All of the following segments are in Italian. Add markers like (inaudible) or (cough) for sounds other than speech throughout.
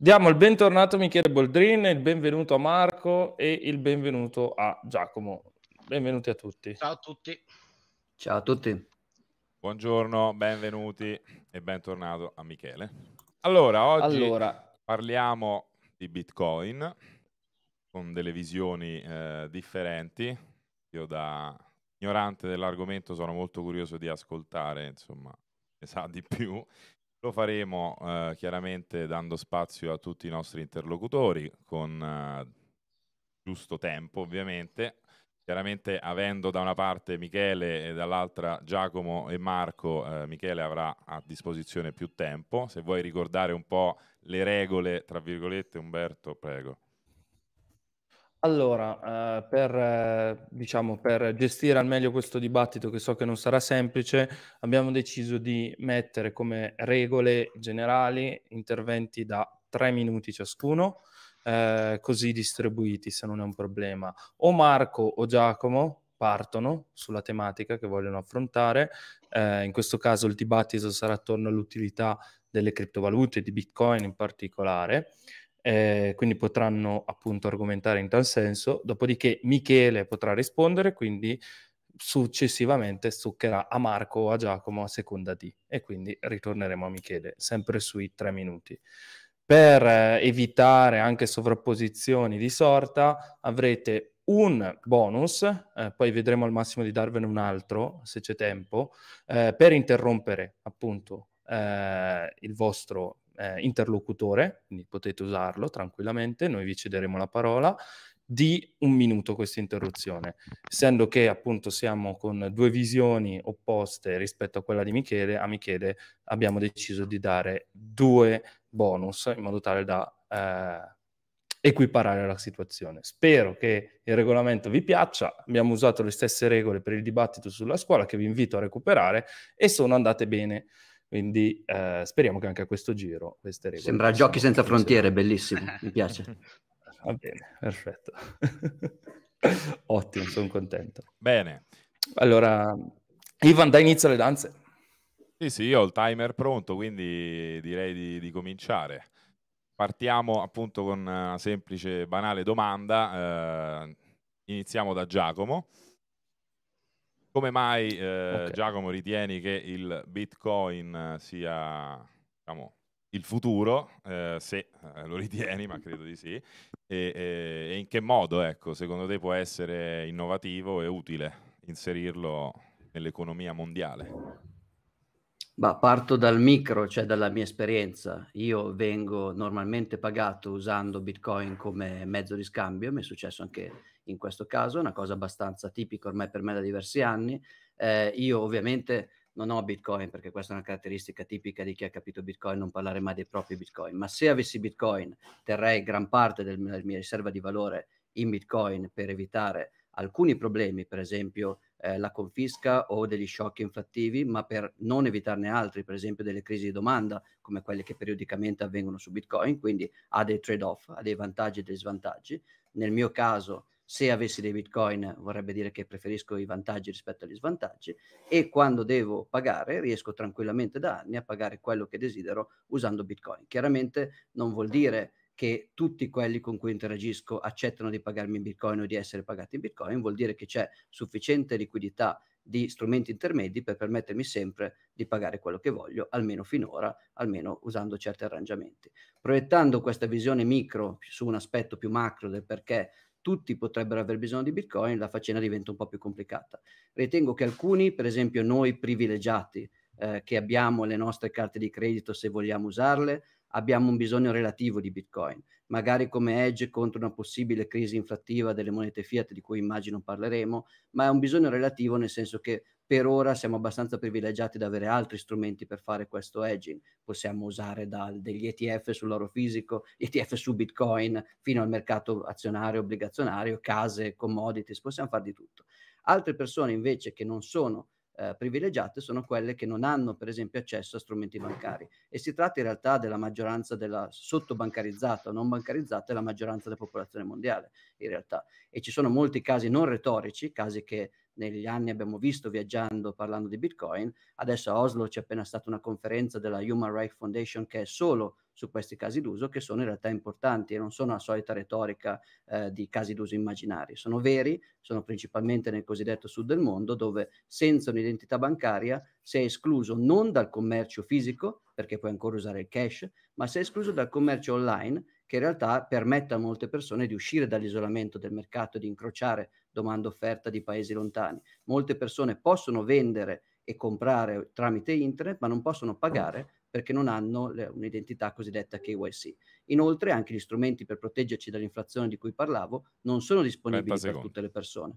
Diamo il bentornato a Michele Boldrin, il benvenuto a Marco e il benvenuto a Giacomo. Benvenuti a tutti. Ciao a tutti. Ciao a tutti. Buongiorno, benvenuti e bentornato a Michele. Allora, oggi allora. parliamo di Bitcoin con delle visioni eh, differenti. Io da ignorante dell'argomento sono molto curioso di ascoltare, insomma, ne sa di più lo faremo eh, chiaramente dando spazio a tutti i nostri interlocutori con eh, giusto tempo ovviamente. Chiaramente avendo da una parte Michele e dall'altra Giacomo e Marco, eh, Michele avrà a disposizione più tempo. Se vuoi ricordare un po' le regole, tra virgolette, Umberto, prego. Allora, eh, per, eh, diciamo, per, gestire al meglio questo dibattito, che so che non sarà semplice, abbiamo deciso di mettere come regole generali interventi da tre minuti ciascuno, eh, così distribuiti se non è un problema. O Marco o Giacomo partono sulla tematica che vogliono affrontare, eh, in questo caso il dibattito sarà attorno all'utilità delle criptovalute, di Bitcoin in particolare eh, quindi potranno appunto argomentare in tal senso, dopodiché Michele potrà rispondere, quindi successivamente stuccherà a Marco o a Giacomo a seconda di, e quindi ritorneremo a Michele, sempre sui tre minuti. Per eh, evitare anche sovrapposizioni di sorta avrete un bonus, eh, poi vedremo al massimo di darvene un altro se c'è tempo, eh, per interrompere appunto eh, il vostro eh, interlocutore, quindi potete usarlo tranquillamente, noi vi cederemo la parola, di un minuto questa interruzione, essendo che appunto siamo con due visioni opposte rispetto a quella di Michele, a Michele abbiamo deciso di dare due bonus in modo tale da eh, equiparare la situazione. Spero che il regolamento vi piaccia, abbiamo usato le stesse regole per il dibattito sulla scuola che vi invito a recuperare e sono andate bene. Quindi eh, speriamo che anche a questo giro queste regole... Sembra Giochi senza frontiere, bellissimo, mi piace. (laughs) Va bene, perfetto. (laughs) Ottimo, sono contento. Bene. Allora, Ivan, dai inizio alle danze. Sì, sì, io ho il timer pronto, quindi direi di, di cominciare. Partiamo appunto con una semplice, banale domanda. Eh, iniziamo da Giacomo. Come mai, eh, okay. Giacomo, ritieni che il Bitcoin eh, sia diciamo, il futuro, eh, se eh, lo ritieni, ma credo di sì, e, e, e in che modo, ecco, secondo te può essere innovativo e utile inserirlo nell'economia mondiale? Bah, parto dal micro, cioè dalla mia esperienza. Io vengo normalmente pagato usando Bitcoin come mezzo di scambio, mi è successo anche in questo caso, è una cosa abbastanza tipica ormai per me da diversi anni. Eh, io ovviamente non ho Bitcoin perché questa è una caratteristica tipica di chi ha capito Bitcoin, non parlare mai dei propri Bitcoin, ma se avessi Bitcoin terrei gran parte del, della mia riserva di valore in Bitcoin per evitare alcuni problemi, per esempio eh, la confisca o degli shock inflattivi, ma per non evitarne altri, per esempio delle crisi di domanda come quelle che periodicamente avvengono su Bitcoin, quindi ha dei trade-off, ha dei vantaggi e dei svantaggi. Nel mio caso se avessi dei bitcoin vorrebbe dire che preferisco i vantaggi rispetto agli svantaggi e quando devo pagare riesco tranquillamente da anni a pagare quello che desidero usando bitcoin. Chiaramente non vuol dire che tutti quelli con cui interagisco accettano di pagarmi in bitcoin o di essere pagati in bitcoin, vuol dire che c'è sufficiente liquidità di strumenti intermedi per permettermi sempre di pagare quello che voglio, almeno finora, almeno usando certi arrangiamenti. Proiettando questa visione micro su un aspetto più macro del perché tutti potrebbero aver bisogno di Bitcoin, la faccenda diventa un po' più complicata. Ritengo che alcuni, per esempio noi privilegiati, eh, che abbiamo le nostre carte di credito se vogliamo usarle, abbiamo un bisogno relativo di Bitcoin, magari come edge contro una possibile crisi inflattiva delle monete fiat di cui immagino parleremo, ma è un bisogno relativo nel senso che per ora siamo abbastanza privilegiati ad avere altri strumenti per fare questo edging. Possiamo usare dal, degli ETF sull'oro fisico, ETF su Bitcoin, fino al mercato azionario, obbligazionario, case, commodities, possiamo fare di tutto. Altre persone invece che non sono eh, privilegiate sono quelle che non hanno per esempio accesso a strumenti bancari e si tratta in realtà della maggioranza della sottobancarizzata o non bancarizzata è la maggioranza della popolazione mondiale in realtà e ci sono molti casi non retorici, casi che negli anni abbiamo visto viaggiando parlando di Bitcoin. Adesso a Oslo c'è appena stata una conferenza della Human Rights Foundation che è solo su questi casi d'uso che sono in realtà importanti e non sono la solita retorica eh, di casi d'uso immaginari, sono veri, sono principalmente nel cosiddetto sud del mondo dove senza un'identità bancaria si è escluso non dal commercio fisico, perché puoi ancora usare il cash, ma si è escluso dal commercio online che in realtà permette a molte persone di uscire dall'isolamento del mercato, e di incrociare domanda offerta di paesi lontani. Molte persone possono vendere e comprare tramite internet, ma non possono pagare perché non hanno le, un'identità cosiddetta KYC. Inoltre anche gli strumenti per proteggerci dall'inflazione di cui parlavo non sono disponibili per tutte le persone.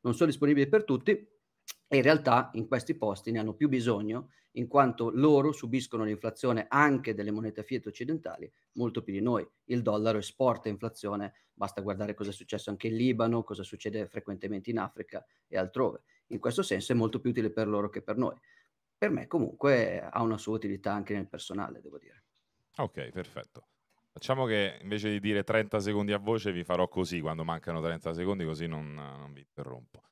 Non sono disponibili per tutti e in realtà in questi posti ne hanno più bisogno in quanto loro subiscono l'inflazione anche delle monete fiat occidentali molto più di noi. Il dollaro esporta inflazione, basta guardare cosa è successo anche in Libano, cosa succede frequentemente in Africa e altrove. In questo senso è molto più utile per loro che per noi. Per me comunque ha una sua utilità anche nel personale, devo dire. Ok, perfetto. Facciamo che invece di dire 30 secondi a voce vi farò così quando mancano 30 secondi, così non, non vi interrompo.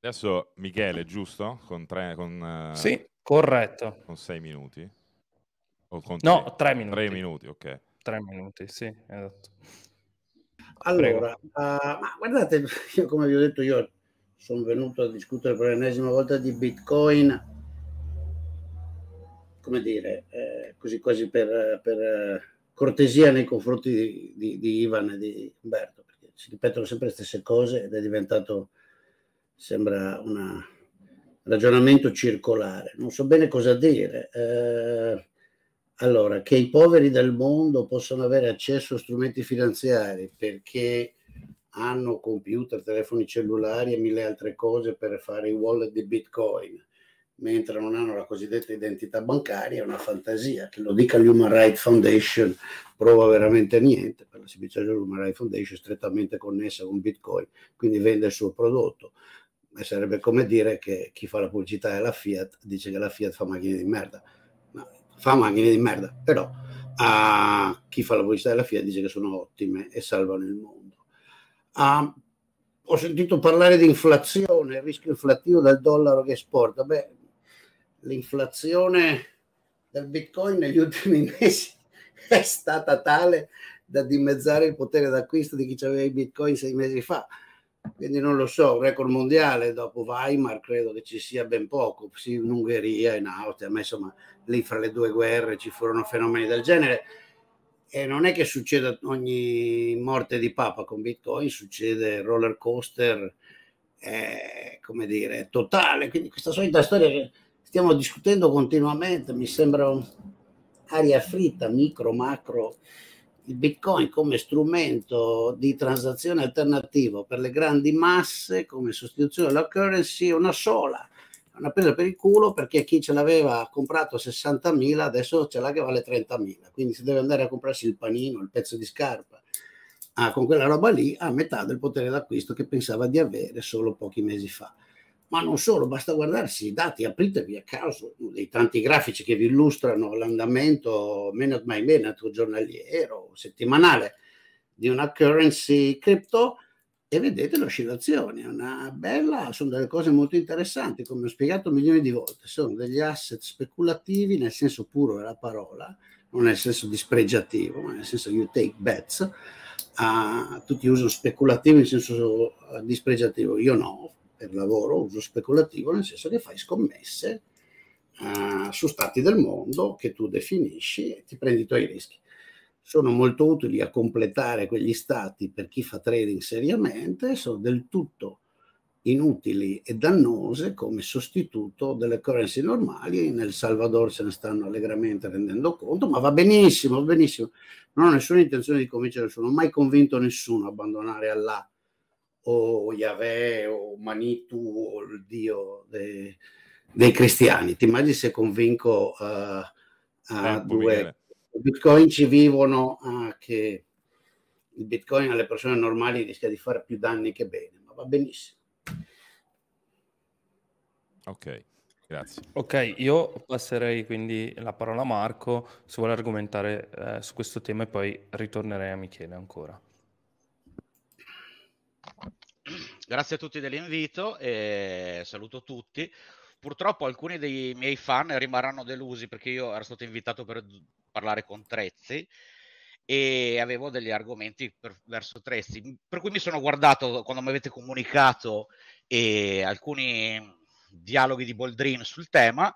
Adesso Michele, giusto? Con tre, con, uh... Sì. Corretto. Con sei minuti? Con no, tre, tre minuti. Tre minuti, ok. Tre minuti, sì, esatto. Allora, uh, guardate, (laughs) io come vi ho detto, io sono venuto a discutere per l'ennesima volta di Bitcoin, come dire, eh, così quasi per, per, eh, cortesia nei confronti di, di, di Ivan e di Umberto, perché si ripetono sempre le stesse cose ed è diventato, sembra una ragionamento circolare. Non so bene cosa dire. Eh, allora, che i poveri del mondo possano avere accesso a strumenti finanziari perché hanno computer, telefoni cellulari e mille altre cose per fare i wallet di Bitcoin, mentre non hanno la cosiddetta identità bancaria, è una fantasia. Che lo dica l'Human Rights Foundation prova veramente niente, per la semplice l'Human Rights Foundation è strettamente connessa con Bitcoin, quindi vende il suo prodotto. E sarebbe come dire che chi fa la pubblicità è la Fiat, dice che la Fiat fa macchine di merda. Ma fa macchine di merda, però uh, chi fa la pubblicità della Fiat dice che sono ottime e salvano il mondo. Uh, ho sentito parlare di inflazione, il rischio inflattivo del dollaro che esporta. Beh, l'inflazione del bitcoin negli ultimi (laughs) mesi è stata tale da dimezzare il potere d'acquisto di chi aveva i bitcoin sei mesi fa quindi non lo so, un record mondiale dopo Weimar credo che ci sia ben poco, sì in Ungheria, in Austria, ma insomma lì fra le due guerre ci furono fenomeni del genere e non è che succeda ogni morte di papa con Bitcoin, succede roller coaster, eh, come dire, totale, quindi questa solita storia che stiamo discutendo continuamente mi sembra aria fritta, micro, macro il Bitcoin come strumento di transazione alternativo per le grandi masse, come sostituzione della currency, è una sola, una presa per il culo perché chi ce l'aveva comprato a 60.000 adesso ce l'ha che vale 30.000, quindi se deve andare a comprarsi il panino, il pezzo di scarpa. Ah, con quella roba lì ha metà del potere d'acquisto che pensava di avere solo pochi mesi fa ma non solo, basta guardarsi i dati, apritevi a caso dei tanti grafici che vi illustrano l'andamento meno mai meno giornaliero, settimanale di una currency crypto e vedete l'oscillazione, è una bella, sono delle cose molto interessanti, come ho spiegato milioni di volte, sono degli asset speculativi nel senso puro della parola, non nel senso dispregiativo, ma nel senso you take bets, uh, tutti usano speculativo in senso eh, dispregiativo, io no, per lavoro, uso speculativo, nel senso che fai scommesse uh, su stati del mondo che tu definisci e ti prendi i tuoi rischi. Sono molto utili a completare quegli stati per chi fa trading seriamente, sono del tutto inutili e dannose come sostituto delle currency normali. Nel Salvador se ne stanno allegramente rendendo conto, ma va benissimo, va benissimo. Non ho nessuna intenzione di convincere nessuno, non ho mai convinto nessuno a abbandonare alla o Yahweh o Manitou o il Dio dei, dei cristiani. Ti immagini se convinco uh, a eh, due bitcoin ci vivono uh, che il bitcoin alle persone normali rischia di fare più danni che bene, ma va benissimo. Ok. Grazie. Ok, io passerei quindi la parola a Marco se vuole argomentare eh, su questo tema e poi ritornerei a Michele ancora. Grazie a tutti dell'invito e saluto tutti. Purtroppo alcuni dei miei fan rimarranno delusi perché io ero stato invitato per parlare con Trezzi e avevo degli argomenti per, verso Trezzi, per cui mi sono guardato quando mi avete comunicato alcuni dialoghi di Boldrin sul tema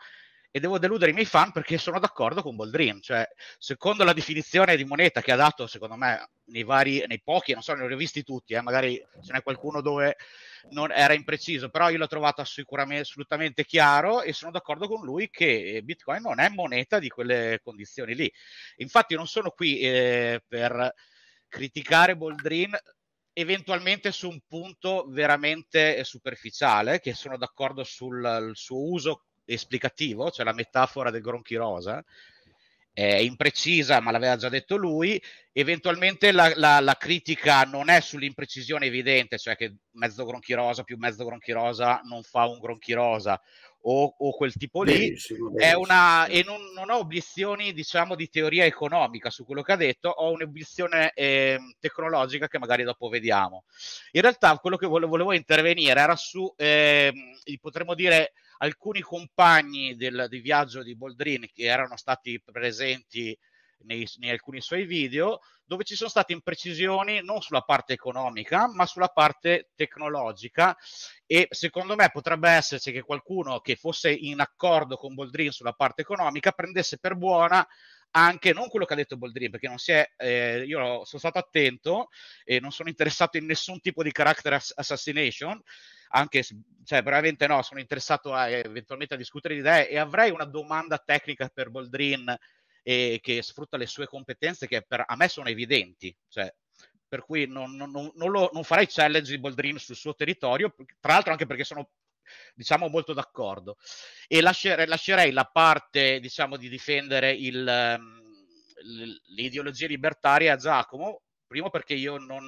e devo deludere i miei fan perché sono d'accordo con Boldrin. Cioè, secondo la definizione di moneta che ha dato, secondo me, nei vari, nei pochi, non so, ne ho rivisti tutti, eh, magari ce n'è qualcuno dove non era impreciso, però io l'ho trovato sicuramente assolutamente chiaro e sono d'accordo con lui che Bitcoin non è moneta di quelle condizioni lì. Infatti non sono qui eh, per criticare Boldrin eventualmente su un punto veramente superficiale, che sono d'accordo sul suo uso esplicativo, cioè la metafora del gronchi rosa, è imprecisa, ma l'aveva già detto lui. Eventualmente la, la, la, critica non è sull'imprecisione evidente, cioè che mezzo gronchi rosa più mezzo gronchi rosa non fa un gronchi rosa o, o quel tipo lì. Bellissimo, bellissimo. Una, e non, non, ho obiezioni, diciamo, di teoria economica su quello che ha detto, ho un'obiezione eh, tecnologica che magari dopo vediamo. In realtà quello che volevo, volevo intervenire era su, eh, potremmo dire, alcuni compagni del, di viaggio di Boldrini che erano stati presenti nei, in alcuni suoi video, dove ci sono state imprecisioni non sulla parte economica, ma sulla parte tecnologica. E secondo me potrebbe esserci che qualcuno che fosse in accordo con Boldrin sulla parte economica prendesse per buona anche non quello che ha detto Boldrin, perché non si è, eh, io sono stato attento e non sono interessato in nessun tipo di character assassination anche se, cioè, veramente no, sono interessato a, eh, eventualmente a discutere di idee e avrei una domanda tecnica per Boldrin eh, che sfrutta le sue competenze che per, a me sono evidenti, cioè, per cui non, non, non, lo, non farei challenge di Boldrin sul suo territorio, tra l'altro anche perché sono diciamo molto d'accordo e lascere, lascerei la parte diciamo di difendere il, ehm, l'ideologia libertaria a Giacomo primo perché io non,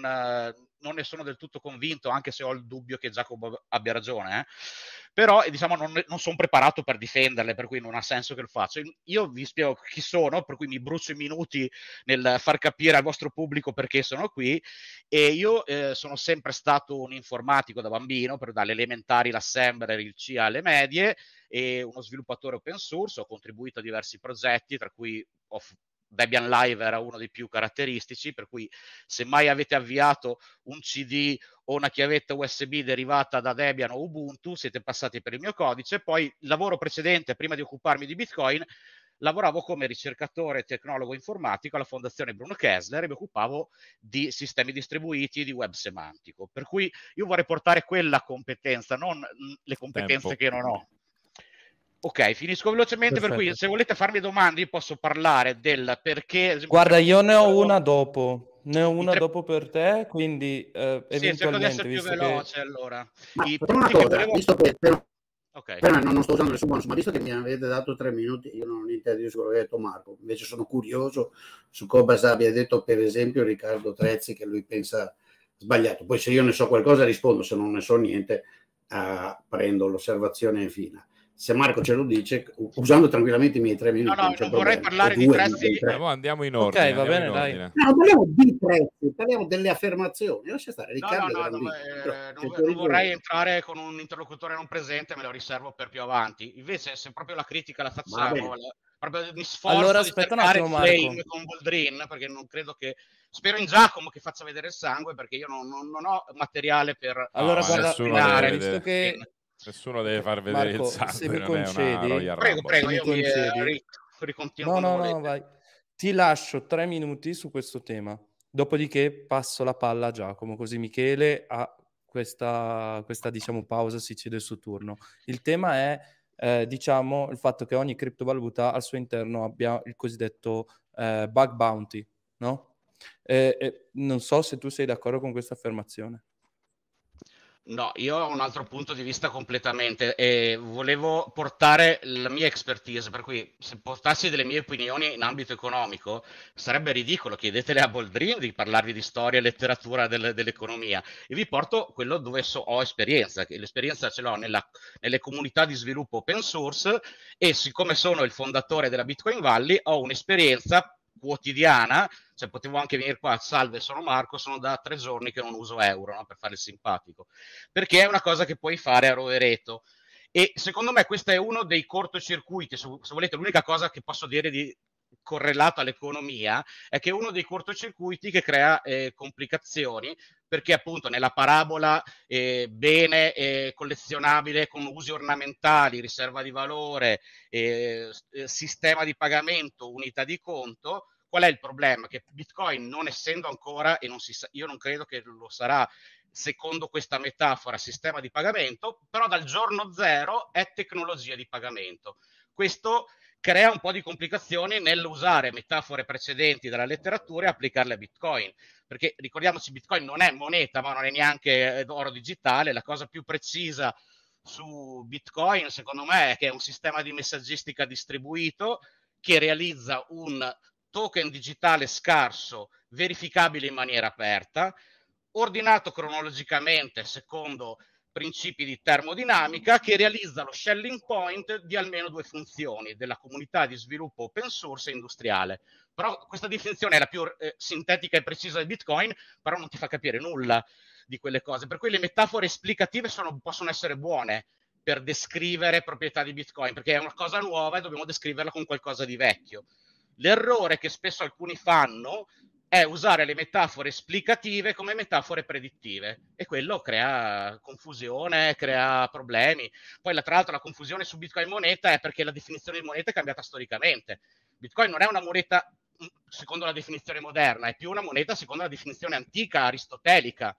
non ne sono del tutto convinto, anche se ho il dubbio che Giacomo abbia ragione, eh. però eh, diciamo non, non sono preparato per difenderle, per cui non ha senso che lo faccio. Io vi spiego chi sono, per cui mi brucio i minuti nel far capire al vostro pubblico perché sono qui e io eh, sono sempre stato un informatico da bambino, per, dalle elementari l'assembler, il CIA alle medie e uno sviluppatore open source, ho contribuito a diversi progetti, tra cui ho Debian Live era uno dei più caratteristici, per cui se mai avete avviato un CD o una chiavetta USB derivata da Debian o Ubuntu, siete passati per il mio codice. Poi il lavoro precedente, prima di occuparmi di Bitcoin, lavoravo come ricercatore e tecnologo informatico alla Fondazione Bruno Kessler e mi occupavo di sistemi distribuiti e di web semantico. Per cui io vorrei portare quella competenza, non mm, le competenze Tempo. che non ho. Ok, finisco velocemente, Perfetto. per cui se volete farmi domande io posso parlare del perché... Guarda, io ne ho una dopo, ne ho una tre... dopo per te, quindi eh, Sì, cerco di essere più veloce che... allora. Ma, I per una cosa, volevo... visto che Per... okay. però non, non, sto usando nessun bonus, ma visto che mi avete dato tre minuti, io non ho niente da dire su quello che ha detto Marco, invece sono curioso su cosa abbia detto per esempio Riccardo Trezzi che lui pensa sbagliato. Poi se io ne so qualcosa rispondo, se non ne so niente eh, prendo l'osservazione fina se Marco ce lo dice, usando tranquillamente i miei tre minuti. No, no, non, vorrei parlare di prezzi. Tre. No, eh, boh, andiamo in ordine. Ok, va bene, dai. No, parliamo di prezzi, parliamo delle affermazioni. Lascia stare, Riccardo. No, no, no, eh, non, non vorrei entrare con un interlocutore non presente, me lo riservo per più avanti. Invece, se proprio la critica la facciamo, proprio mi sforzo allora, aspetta di aspetta un attimo, con Boldrin perché non credo che spero in Giacomo che faccia vedere il sangue perché io non, non, non ho materiale per allora no, guarda, visto che Nessuno deve far vedere Marco, il sangue, se mi concedi, prego, prego, io eh, concedi. No, no, no, vai. Ti lascio tre minuti su questo tema. Dopodiché passo la palla a Giacomo, così Michele ha questa, questa diciamo, pausa, si cede il suo turno. Il tema è, eh, diciamo, il fatto che ogni criptovaluta al suo interno abbia il cosiddetto eh, bug bounty, no? Eh, non so se tu sei d'accordo con questa affermazione. No, io ho un altro punto di vista completamente e volevo portare la mia expertise, per cui se portassi delle mie opinioni in ambito economico sarebbe ridicolo, chiedetele a Boldrin di parlarvi di storia e letteratura del, dell'economia e vi porto quello dove so, ho esperienza, che l'esperienza ce l'ho nella, nelle comunità di sviluppo open source e siccome sono il fondatore della Bitcoin Valley ho un'esperienza quotidiana, cioè potevo anche venire qua, salve, sono Marco, sono da tre giorni che non uso euro, no? per fare il simpatico, perché è una cosa che puoi fare a Rovereto. E secondo me questo è uno dei cortocircuiti, se, se volete, l'unica cosa che posso dire di correlato all'economia è che è uno dei cortocircuiti che crea eh, complicazioni perché appunto nella parabola eh, bene eh, collezionabile con usi ornamentali, riserva di valore, eh, eh, sistema di pagamento, unità di conto, Qual è il problema? Che Bitcoin, non essendo ancora, e non si sa, io non credo che lo sarà secondo questa metafora, sistema di pagamento, però dal giorno zero è tecnologia di pagamento. Questo crea un po' di complicazioni nell'usare metafore precedenti della letteratura e applicarle a Bitcoin, perché ricordiamoci Bitcoin non è moneta, ma non è neanche oro digitale, la cosa più precisa su Bitcoin secondo me è che è un sistema di messaggistica distribuito che realizza un token digitale scarso verificabile in maniera aperta, ordinato cronologicamente secondo principi di termodinamica che realizza lo shelling point di almeno due funzioni della comunità di sviluppo open source e industriale. Però questa definizione è la più eh, sintetica e precisa di Bitcoin, però non ti fa capire nulla di quelle cose. Per cui le metafore esplicative sono, possono essere buone per descrivere proprietà di Bitcoin, perché è una cosa nuova e dobbiamo descriverla con qualcosa di vecchio. L'errore che spesso alcuni fanno è usare le metafore esplicative come metafore predittive e quello crea confusione, crea problemi. Poi tra l'altro la confusione su Bitcoin moneta è perché la definizione di moneta è cambiata storicamente. Bitcoin non è una moneta mm, secondo la definizione moderna, è più una moneta secondo la definizione antica, aristotelica.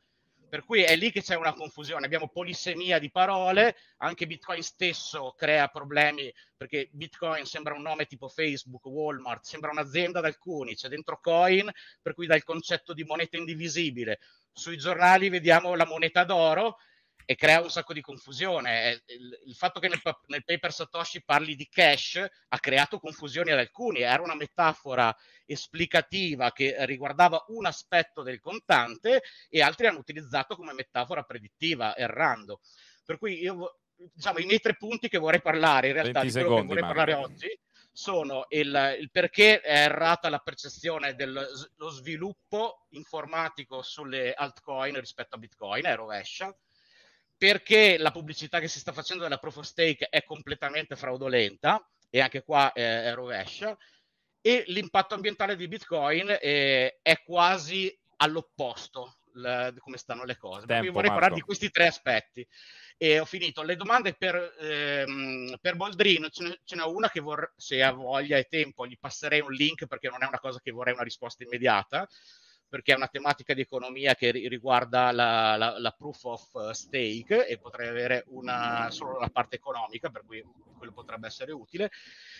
Per cui è lì che c'è una confusione, abbiamo polisemia di parole, anche Bitcoin stesso crea problemi perché Bitcoin sembra un nome tipo Facebook, Walmart, sembra un'azienda da alcuni, c'è dentro coin, per cui dal concetto di moneta indivisibile. Sui giornali vediamo la moneta d'oro e crea un sacco di confusione. Il, il fatto che nel, nel, paper Satoshi parli di cash ha creato confusione ad alcuni, era una metafora esplicativa che riguardava un aspetto del contante e altri hanno utilizzato come metafora predittiva, errando. Per cui io, diciamo, i miei tre punti che vorrei parlare, in realtà di quello secondi, che vorrei Mario. parlare oggi, sono il, il, perché è errata la percezione dello sviluppo informatico sulle altcoin rispetto a Bitcoin, è rovescia, perché la pubblicità che si sta facendo della proof of stake è completamente fraudolenta e anche qua eh, è rovescia e l'impatto ambientale di Bitcoin è, eh, è quasi all'opposto la, come stanno le cose. Tempo, vorrei Marco. parlare di questi tre aspetti. E ho finito. Le domande per, ehm, per Boldrino, ce, n'è una che vor- se ha voglia e tempo gli passerei un link perché non è una cosa che vorrei una risposta immediata perché è una tematica di economia che riguarda la, la, la proof of eh, stake e potrei avere una, solo la parte economica, per cui quello potrebbe essere utile.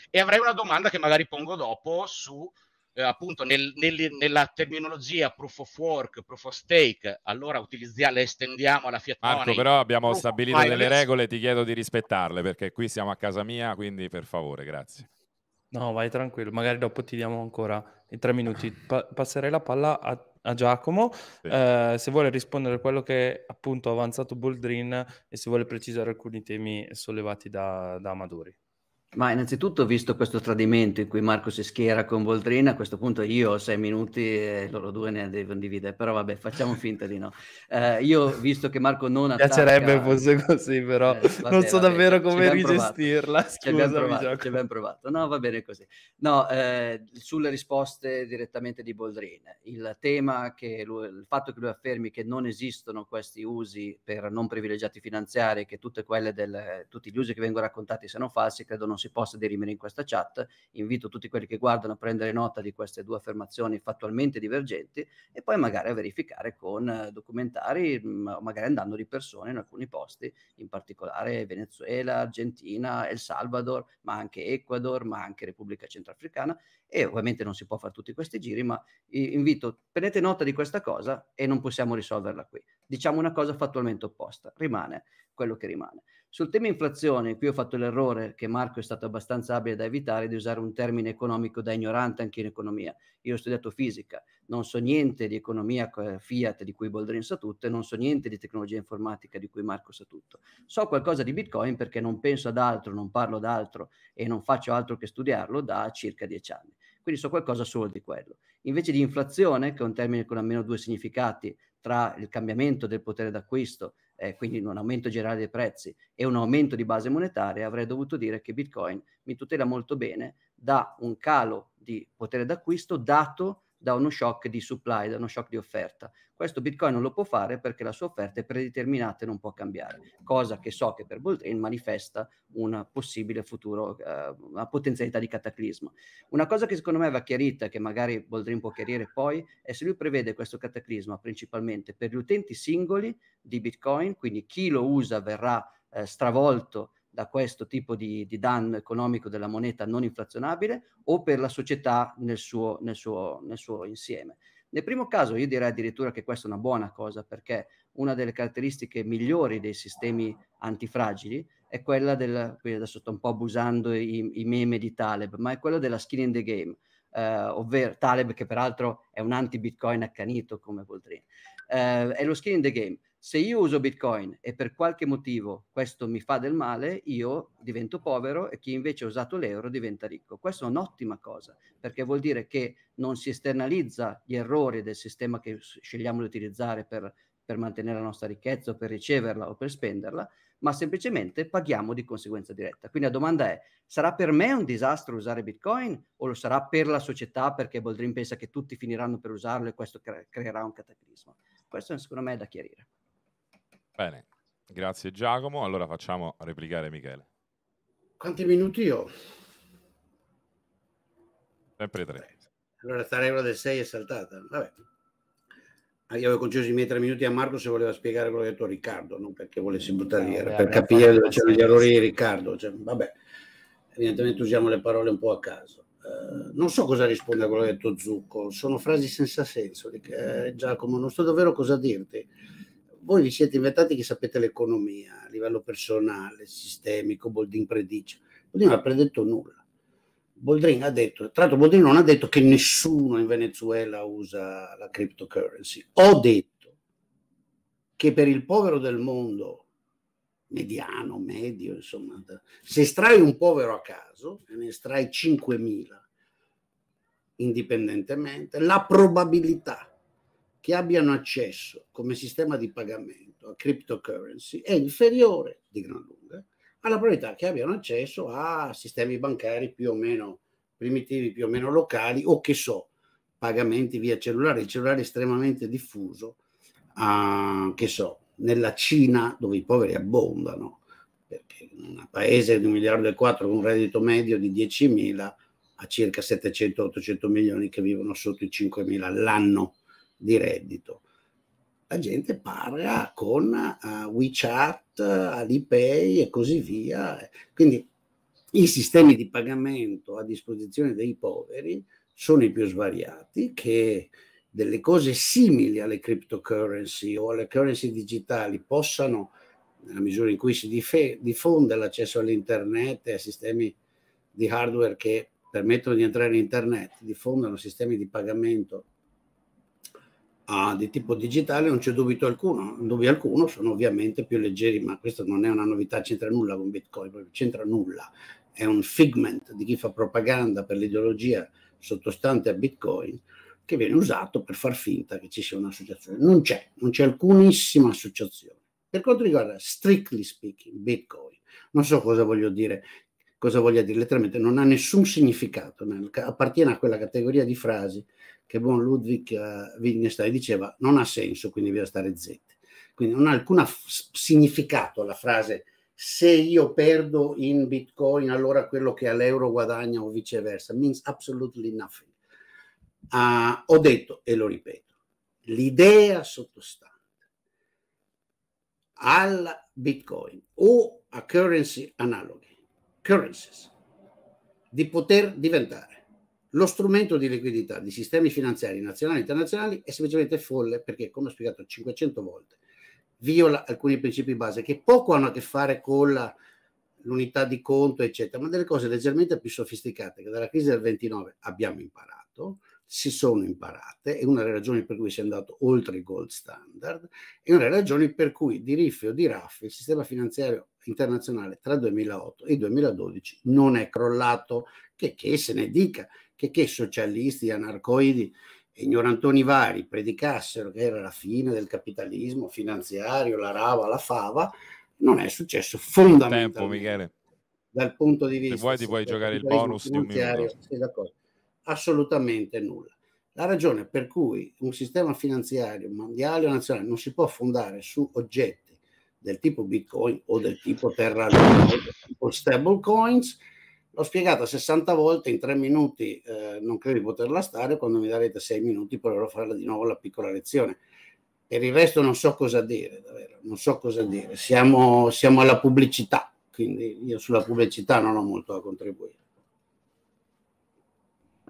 E avrei una domanda che magari pongo dopo su eh, appunto nel, nel, nella terminologia proof of work, proof of stake, allora utilizziamo, estendiamo alla Fiat Marco, Money, però abbiamo stabilito delle regole, ti chiedo di rispettarle perché qui siamo a casa mia, quindi per favore, grazie. No, vai tranquillo, magari dopo ti diamo ancora i tre minuti. Pa- passerei la palla a, a Giacomo, sì. eh, se vuole rispondere a quello che appunto ha avanzato Boldrin e se vuole precisare alcuni temi sollevati da, da Amadori. Ma innanzitutto, visto questo tradimento in cui Marco si schiera con Boldrina, a questo punto io ho sei minuti e loro due ne devono dividere, però vabbè, facciamo (laughs) finta di no. Eh, io, visto che Marco non attacca... Piacerebbe fosse così, però eh, vabbè, non so vabbè, davvero come rigestirla, provato. scusami. Ci abbiamo, provato, no, va bene così. No, eh, sulle risposte direttamente di Boldrin, il tema che lui, il fatto che lui affermi che non esistono questi usi per non privilegiati finanziari, che tutte quelle del, tutti gli usi che vengono raccontati siano falsi, credo non si possa dirimere in questa chat. Invito tutti quelli che guardano a prendere nota di queste due affermazioni fattualmente divergenti e poi magari a verificare con eh, documentari, mm, magari andando di persona in alcuni posti, in particolare Venezuela, Argentina, El Salvador, ma anche Ecuador, ma anche Repubblica Centrafricana e ovviamente non si può fare tutti questi giri, ma invito, prendete nota di questa cosa e non possiamo risolverla qui. Diciamo una cosa fattualmente opposta, rimane quello che rimane. Sul tema inflazione, qui ho fatto l'errore che Marco è stato abbastanza abile da evitare di usare un termine economico da ignorante anche in economia. Io ho studiato fisica, non so niente di economia eh, fiat di cui Boldrin sa tutto e non so niente di tecnologia informatica di cui Marco sa tutto. So qualcosa di Bitcoin perché non penso ad altro, non parlo ad altro e non faccio altro che studiarlo da circa dieci anni. Quindi so qualcosa solo di quello. Invece di inflazione, che è un termine con almeno due significati, tra il cambiamento del potere d'acquisto eh, quindi un aumento generale dei prezzi e un aumento di base monetaria, avrei dovuto dire che Bitcoin mi tutela molto bene da un calo di potere d'acquisto dato da uno shock di supply, da uno shock di offerta. Questo Bitcoin non lo può fare perché la sua offerta è predeterminata e non può cambiare, cosa che so che per Boltrain manifesta un possibile futuro, eh, una potenzialità di cataclisma. Una cosa che secondo me va chiarita, che magari Boltrain può chiarire poi, è se lui prevede questo cataclisma principalmente per gli utenti singoli di Bitcoin, quindi chi lo usa verrà eh, stravolto da questo tipo di, di danno economico della moneta non inflazionabile o per la società nel suo, nel suo, nel suo insieme. Nel primo caso io direi addirittura che questa è una buona cosa perché una delle caratteristiche migliori dei sistemi antifragili è quella del, quindi adesso sto un po' abusando i, i meme di Taleb, ma è quella della skin in the game, eh, ovvero Taleb che peraltro è un anti-Bitcoin accanito come Voltrin, eh, è lo skin in the game, se io uso Bitcoin e per qualche motivo questo mi fa del male, io divento povero e chi invece ha usato l'euro diventa ricco. Questa è un'ottima cosa, perché vuol dire che non si esternalizza gli errori del sistema che scegliamo di utilizzare per, per mantenere la nostra ricchezza per riceverla o per spenderla, ma semplicemente paghiamo di conseguenza diretta. Quindi la domanda è, sarà per me un disastro usare Bitcoin o lo sarà per la società perché Boldrin pensa che tutti finiranno per usarlo e questo cre- creerà un cataclismo? Questo secondo me è da chiarire. Bene, grazie Giacomo. Allora facciamo replicare Michele. Quanti minuti ho? Sempre tre. allora sta regola del 6 è saltata. Vabbè. Ah, io avevo concesso i miei tre minuti a Marco se voleva spiegare quello che ha detto Riccardo, non perché volessi buttare via, no, per capire dove c'erano gli errori di Riccardo. Cioè, vabbè, evidentemente usiamo le parole un po' a caso. Uh, non so cosa risponde a quello che ha detto Zucco, sono frasi senza senso. Eh, Giacomo, non so davvero cosa dirti voi vi siete inventati che sapete l'economia a livello personale, sistemico, Boldrin predice. Boldrin non ha predetto nulla. Boldrin ha detto, tra l'altro Boldrin non ha detto che nessuno in Venezuela usa la cryptocurrency. Ho detto che per il povero del mondo, mediano, medio, insomma, se estrai un povero a caso, e ne estrai 5.000 indipendentemente, la probabilità che abbiano accesso come sistema di pagamento a cryptocurrency è inferiore di gran lunga alla probabilità che abbiano accesso a sistemi bancari più o meno primitivi, più o meno locali o che so, pagamenti via cellulare. Il cellulare è estremamente diffuso, uh, che so, nella Cina dove i poveri abbondano, perché un paese di un miliardo e quattro con un reddito medio di 10.000 ha circa 700-800 milioni che vivono sotto i 5.000 all'anno di reddito. La gente paga con uh, WeChat, Alipay e così via. Quindi i sistemi di pagamento a disposizione dei poveri sono i più svariati che delle cose simili alle cryptocurrency o alle currency digitali possano, nella misura in cui si dif- diffonde l'accesso all'internet e a sistemi di hardware che permettono di entrare in internet, diffondano sistemi di pagamento ah, di tipo digitale non c'è dubbio alcuno, dubbio alcuno, sono ovviamente più leggeri, ma questa non è una novità, c'entra nulla con Bitcoin, c'entra nulla, è un figment di chi fa propaganda per l'ideologia sottostante a Bitcoin che viene usato per far finta che ci sia un'associazione. Non c'è, non c'è alcunissima associazione. Per quanto riguarda, strictly speaking, Bitcoin, non so cosa voglio dire, cosa voglia dire, letteralmente non ha nessun significato, appartiene a quella categoria di frasi che buon Ludwig eh, Wittgenstein diceva non ha senso, quindi bisogna stare zitti. Quindi non ha alcun f- significato la frase se io perdo in bitcoin allora quello che all'euro guadagna o viceversa. Means absolutely nothing. Uh, ho detto e lo ripeto, l'idea sottostante al bitcoin o a currency analoghi, currencies, di poter diventare lo strumento di liquidità di sistemi finanziari nazionali e internazionali è semplicemente folle perché, come ho spiegato 500 volte, viola alcuni principi base che poco hanno a che fare con la, l'unità di conto, eccetera, ma delle cose leggermente più sofisticate che dalla crisi del 29 abbiamo imparato, si sono imparate, è una delle ragioni per cui si è andato oltre il gold standard, è una delle ragioni per cui di Riffi o di Raffi il sistema finanziario internazionale tra 2008 e 2012 non è crollato, che, che se ne dica, che, che socialisti, anarcoidi e ignorantoni vari predicassero che era la fine del capitalismo finanziario, la rava, la fava, non è successo fondamentalmente. Tempo, Michele. Dal punto di vista... Se vuoi ti puoi giocare il bonus di un minuto. Sì, assolutamente nulla. La ragione per cui un sistema finanziario mondiale o nazionale non si può fondare su oggetti del tipo Bitcoin o del tipo Terra o del tipo stablecoins L'ho spiegata 60 volte in 3 minuti, eh, non credo di poterla stare, quando mi darete 6 minuti proverò a farla di nuovo la piccola lezione. Per il resto non so cosa dire, davvero, non so cosa dire. Siamo, siamo alla pubblicità, quindi io sulla pubblicità non ho molto da contribuire.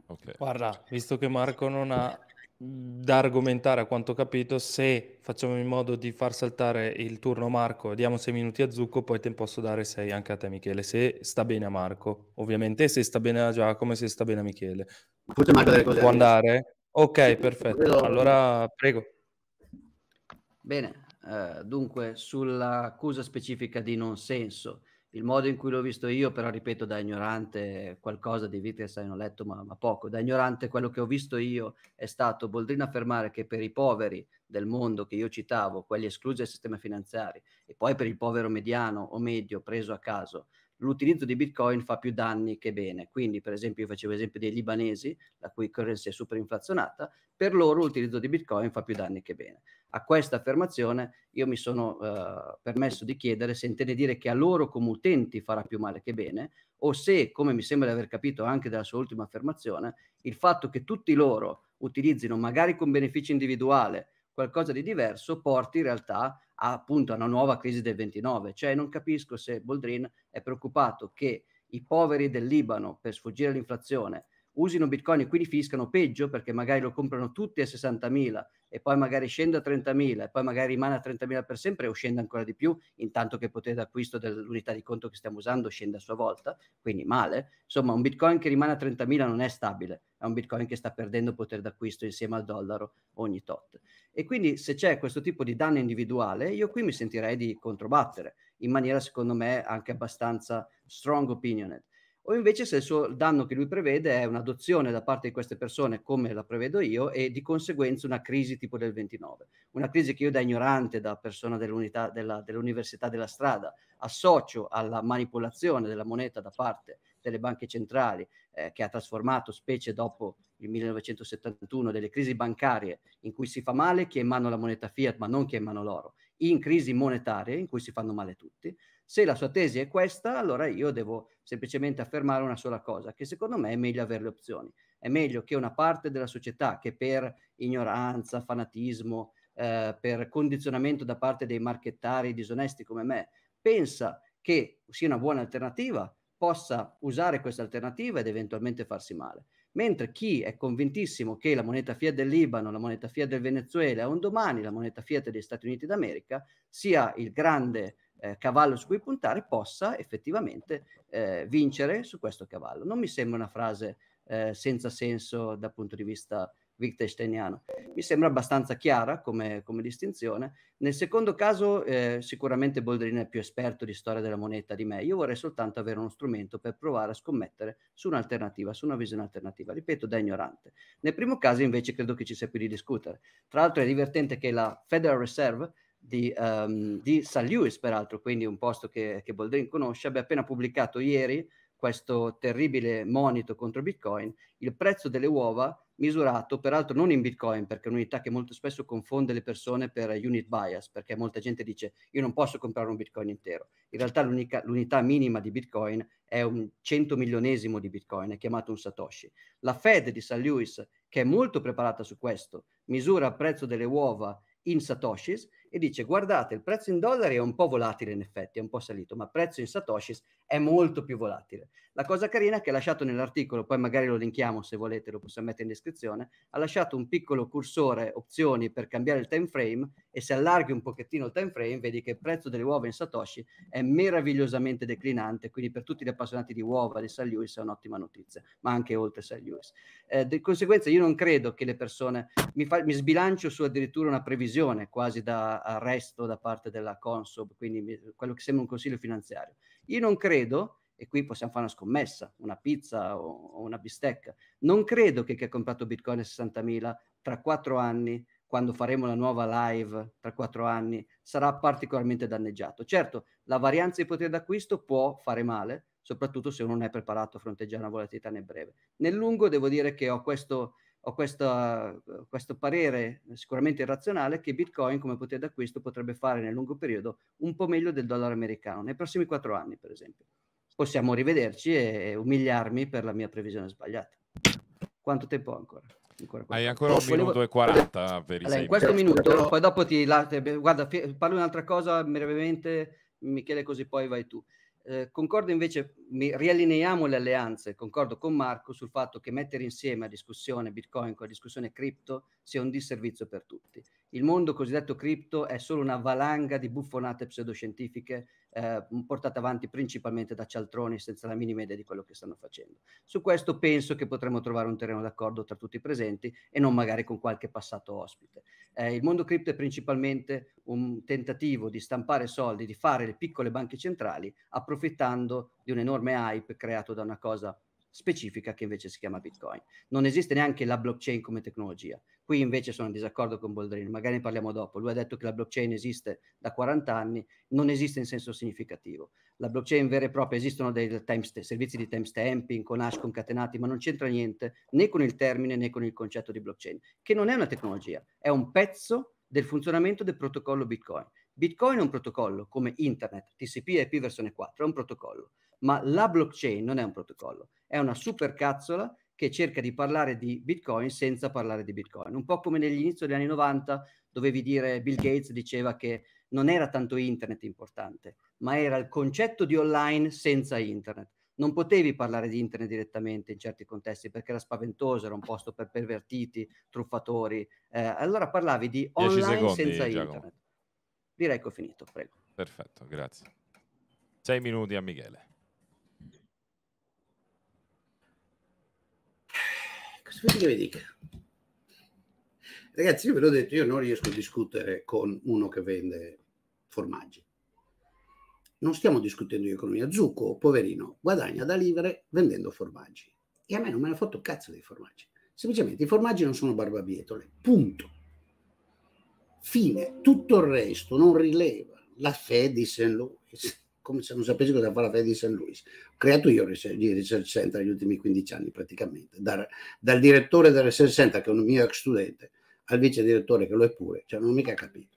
Okay. Guarda, visto che Marco non ha da argomentare a quanto ho capito se facciamo in modo di far saltare il turno Marco diamo 6 minuti a Zucco poi te posso dare 6 anche a te Michele se sta bene a Marco ovviamente se sta bene a Giacomo e se sta bene a Michele Forse Marco delle può andare? ok sì, perfetto però... allora prego bene eh, dunque sull'accusa specifica di non senso il modo in cui l'ho visto io, però ripeto da ignorante qualcosa di Wittgenstein ho letto ma, ma, poco, da ignorante quello che ho visto io è stato Boldrin affermare che per i poveri del mondo che io citavo, quelli esclusi dal sistema finanziario e poi per il povero mediano o medio preso a caso, l'utilizzo di Bitcoin fa più danni che bene. Quindi, per esempio, io facevo esempio dei libanesi, la cui currency è super inflazionata, per loro l'utilizzo di Bitcoin fa più danni che bene. A questa affermazione io mi sono eh, permesso di chiedere se intende dire che a loro come utenti farà più male che bene, o se, come mi sembra di aver capito anche dalla sua ultima affermazione, il fatto che tutti loro utilizzino, magari con beneficio individuale, qualcosa di diverso, porti in realtà a a, appunto a una nuova crisi del 29. Cioè non capisco se Boldrin è preoccupato che i poveri del Libano per sfuggire all'inflazione usino Bitcoin e quindi finiscano peggio perché magari lo comprano tutti a 60.000 e poi magari scende a 30.000 e poi magari rimane a 30.000 per sempre o scende ancora di più, intanto che il potere d'acquisto dell'unità di conto che stiamo usando scende a sua volta, quindi male. Insomma, un Bitcoin che rimane a 30.000 non è stabile, è un Bitcoin che sta perdendo potere d'acquisto insieme al dollaro ogni tot. E quindi se c'è questo tipo di danno individuale, io qui mi sentirei di controbattere in maniera secondo me anche abbastanza strong opinioned o invece se il suo danno che lui prevede è un'adozione da parte di queste persone come la prevedo io e di conseguenza una crisi tipo del 29, una crisi che io da ignorante, da persona della, dell'università della strada, associo alla manipolazione della moneta da parte delle banche centrali eh, che ha trasformato specie dopo il 1971 delle crisi bancarie in cui si fa male chi è in mano la moneta fiat ma non chi è in mano l'oro, in crisi monetarie in cui si fanno male tutti se la sua tesi è questa, allora io devo semplicemente affermare una sola cosa, che secondo me è meglio avere le opzioni. È meglio che una parte della società che per ignoranza, fanatismo, eh, per condizionamento da parte dei marchettari disonesti come me, pensa che sia una buona alternativa, possa usare questa alternativa ed eventualmente farsi male. Mentre chi è convintissimo che la moneta fiat del Libano, la moneta fiat del Venezuela, e un domani la moneta fiat degli Stati Uniti d'America, sia il grande eh, cavallo su cui puntare possa effettivamente eh, vincere su questo cavallo. Non mi sembra una frase eh, senza senso dal punto di vista Wittgensteiniano. Mi sembra abbastanza chiara come, come distinzione. Nel secondo caso, eh, sicuramente Boldrin è più esperto di storia della moneta di me. Io vorrei soltanto avere uno strumento per provare a scommettere su un'alternativa, su una visione alternativa, ripeto, da ignorante. Nel primo caso, invece, credo che ci sia più di discutere. Tra l'altro, è divertente che la Federal Reserve di, um, di St. Louis, peraltro, quindi un posto che, che Boldrin conosce, abbia appena pubblicato ieri questo terribile monito contro Bitcoin, il prezzo delle uova misurato peraltro non in Bitcoin, perché è un'unità che molto spesso confonde le persone per unit bias, perché molta gente dice io non posso comprare un Bitcoin intero. In realtà l'unità minima di Bitcoin è un cento milionesimo di Bitcoin, è chiamato un Satoshi. La Fed di St. Louis, che è molto preparata su questo, misura il prezzo delle uova in Satoshis e dice guardate il prezzo in dollari è un po' volatile in effetti, è un po' salito, ma il prezzo in satoshis è molto più volatile. La cosa carina è che ha lasciato nell'articolo, poi magari lo linkiamo se volete, lo possiamo mettere in descrizione, ha lasciato un piccolo cursore opzioni per cambiare il time frame e se allarghi un pochettino il time frame vedi che il prezzo delle uova in Satoshi è meravigliosamente declinante, quindi per tutti gli appassionati di uova di San Lewis è un'ottima notizia, ma anche oltre San Lewis. Eh, di conseguenza io non credo che le persone, mi, fa, mi sbilancio su addirittura una previsione quasi da arresto da parte della Consob, quindi mi, quello che sembra un consiglio finanziario. Io non credo e qui possiamo fare una scommessa, una pizza o, o una bistecca. Non credo che chi ha comprato Bitcoin a 60.000 tra quattro anni, quando faremo la nuova live tra quattro anni, sarà particolarmente danneggiato. Certo, la varianza di potere d'acquisto può fare male, soprattutto se uno non è preparato a fronteggiare una volatilità nel breve. Nel lungo devo dire che ho questo, ho questa, questo parere sicuramente irrazionale che Bitcoin come potere d'acquisto potrebbe fare nel lungo periodo un po' meglio del dollaro americano, nei prossimi quattro anni per esempio possiamo rivederci e umiliarmi per la mia previsione sbagliata. Quanto tempo ancora? ancora Hai ancora un minuto volevo... e 40 per allora, In questo minuto, poi dopo ti... Guarda, parlo un'altra cosa brevemente, Michele, così poi vai tu. Eh, concordo invece, mi, riallineiamo le alleanze, concordo con Marco sul fatto che mettere insieme a discussione Bitcoin con la discussione cripto sia un disservizio per tutti. Il mondo cosiddetto cripto è solo una valanga di buffonate pseudoscientifiche eh, portate avanti principalmente da cialtroni senza la minima idea di quello che stanno facendo. Su questo penso che potremmo trovare un terreno d'accordo tra tutti i presenti e non magari con qualche passato ospite. Eh, il mondo cripto è principalmente un tentativo di stampare soldi, di fare le piccole banche centrali, approfittando di un enorme hype creato da una cosa specifica che invece si chiama Bitcoin. Non esiste neanche la blockchain come tecnologia. Qui invece sono in disaccordo con Boldrini, magari ne parliamo dopo. Lui ha detto che la blockchain esiste da 40 anni, non esiste in senso significativo. La blockchain vera e propria esistono dei timest- servizi di timestamping con hash concatenati, ma non c'entra niente né con il termine né con il concetto di blockchain, che non è una tecnologia, è un pezzo del funzionamento del protocollo Bitcoin. Bitcoin è un protocollo come Internet, TCP e IP versione 4, è un protocollo ma la blockchain non è un protocollo, è una supercazzola che cerca di parlare di Bitcoin senza parlare di Bitcoin. Un po' come nell'inizio degli anni 90 dovevi dire Bill Gates diceva che non era tanto internet importante, ma era il concetto di online senza internet. Non potevi parlare di internet direttamente in certi contesti perché era spaventoso, era un posto per pervertiti, truffatori. Eh, allora parlavi di online secondi, senza Giacomo. internet. Direi che ho finito, prego. Perfetto, grazie. Sei minuti a Michele. Aspetti che vi dica. Ragazzi, io ve l'ho detto, io non riesco a discutere con uno che vende formaggi. Non stiamo discutendo di economia. Zucco, poverino, guadagna da vivere vendendo formaggi. E a me non me ne ha fatto cazzo dei formaggi. Semplicemente i formaggi non sono barbabietole. Punto. Fine. Tutto il resto non rileva. La Fed di St. Louis come se non sapessi cosa fa la Fed di St. Louis. Ho creato io il Research Center negli ultimi 15 anni praticamente, dal, dal direttore del Research Center, che è un mio ex studente, al vice direttore che lo è pure, cioè non ho mica capito.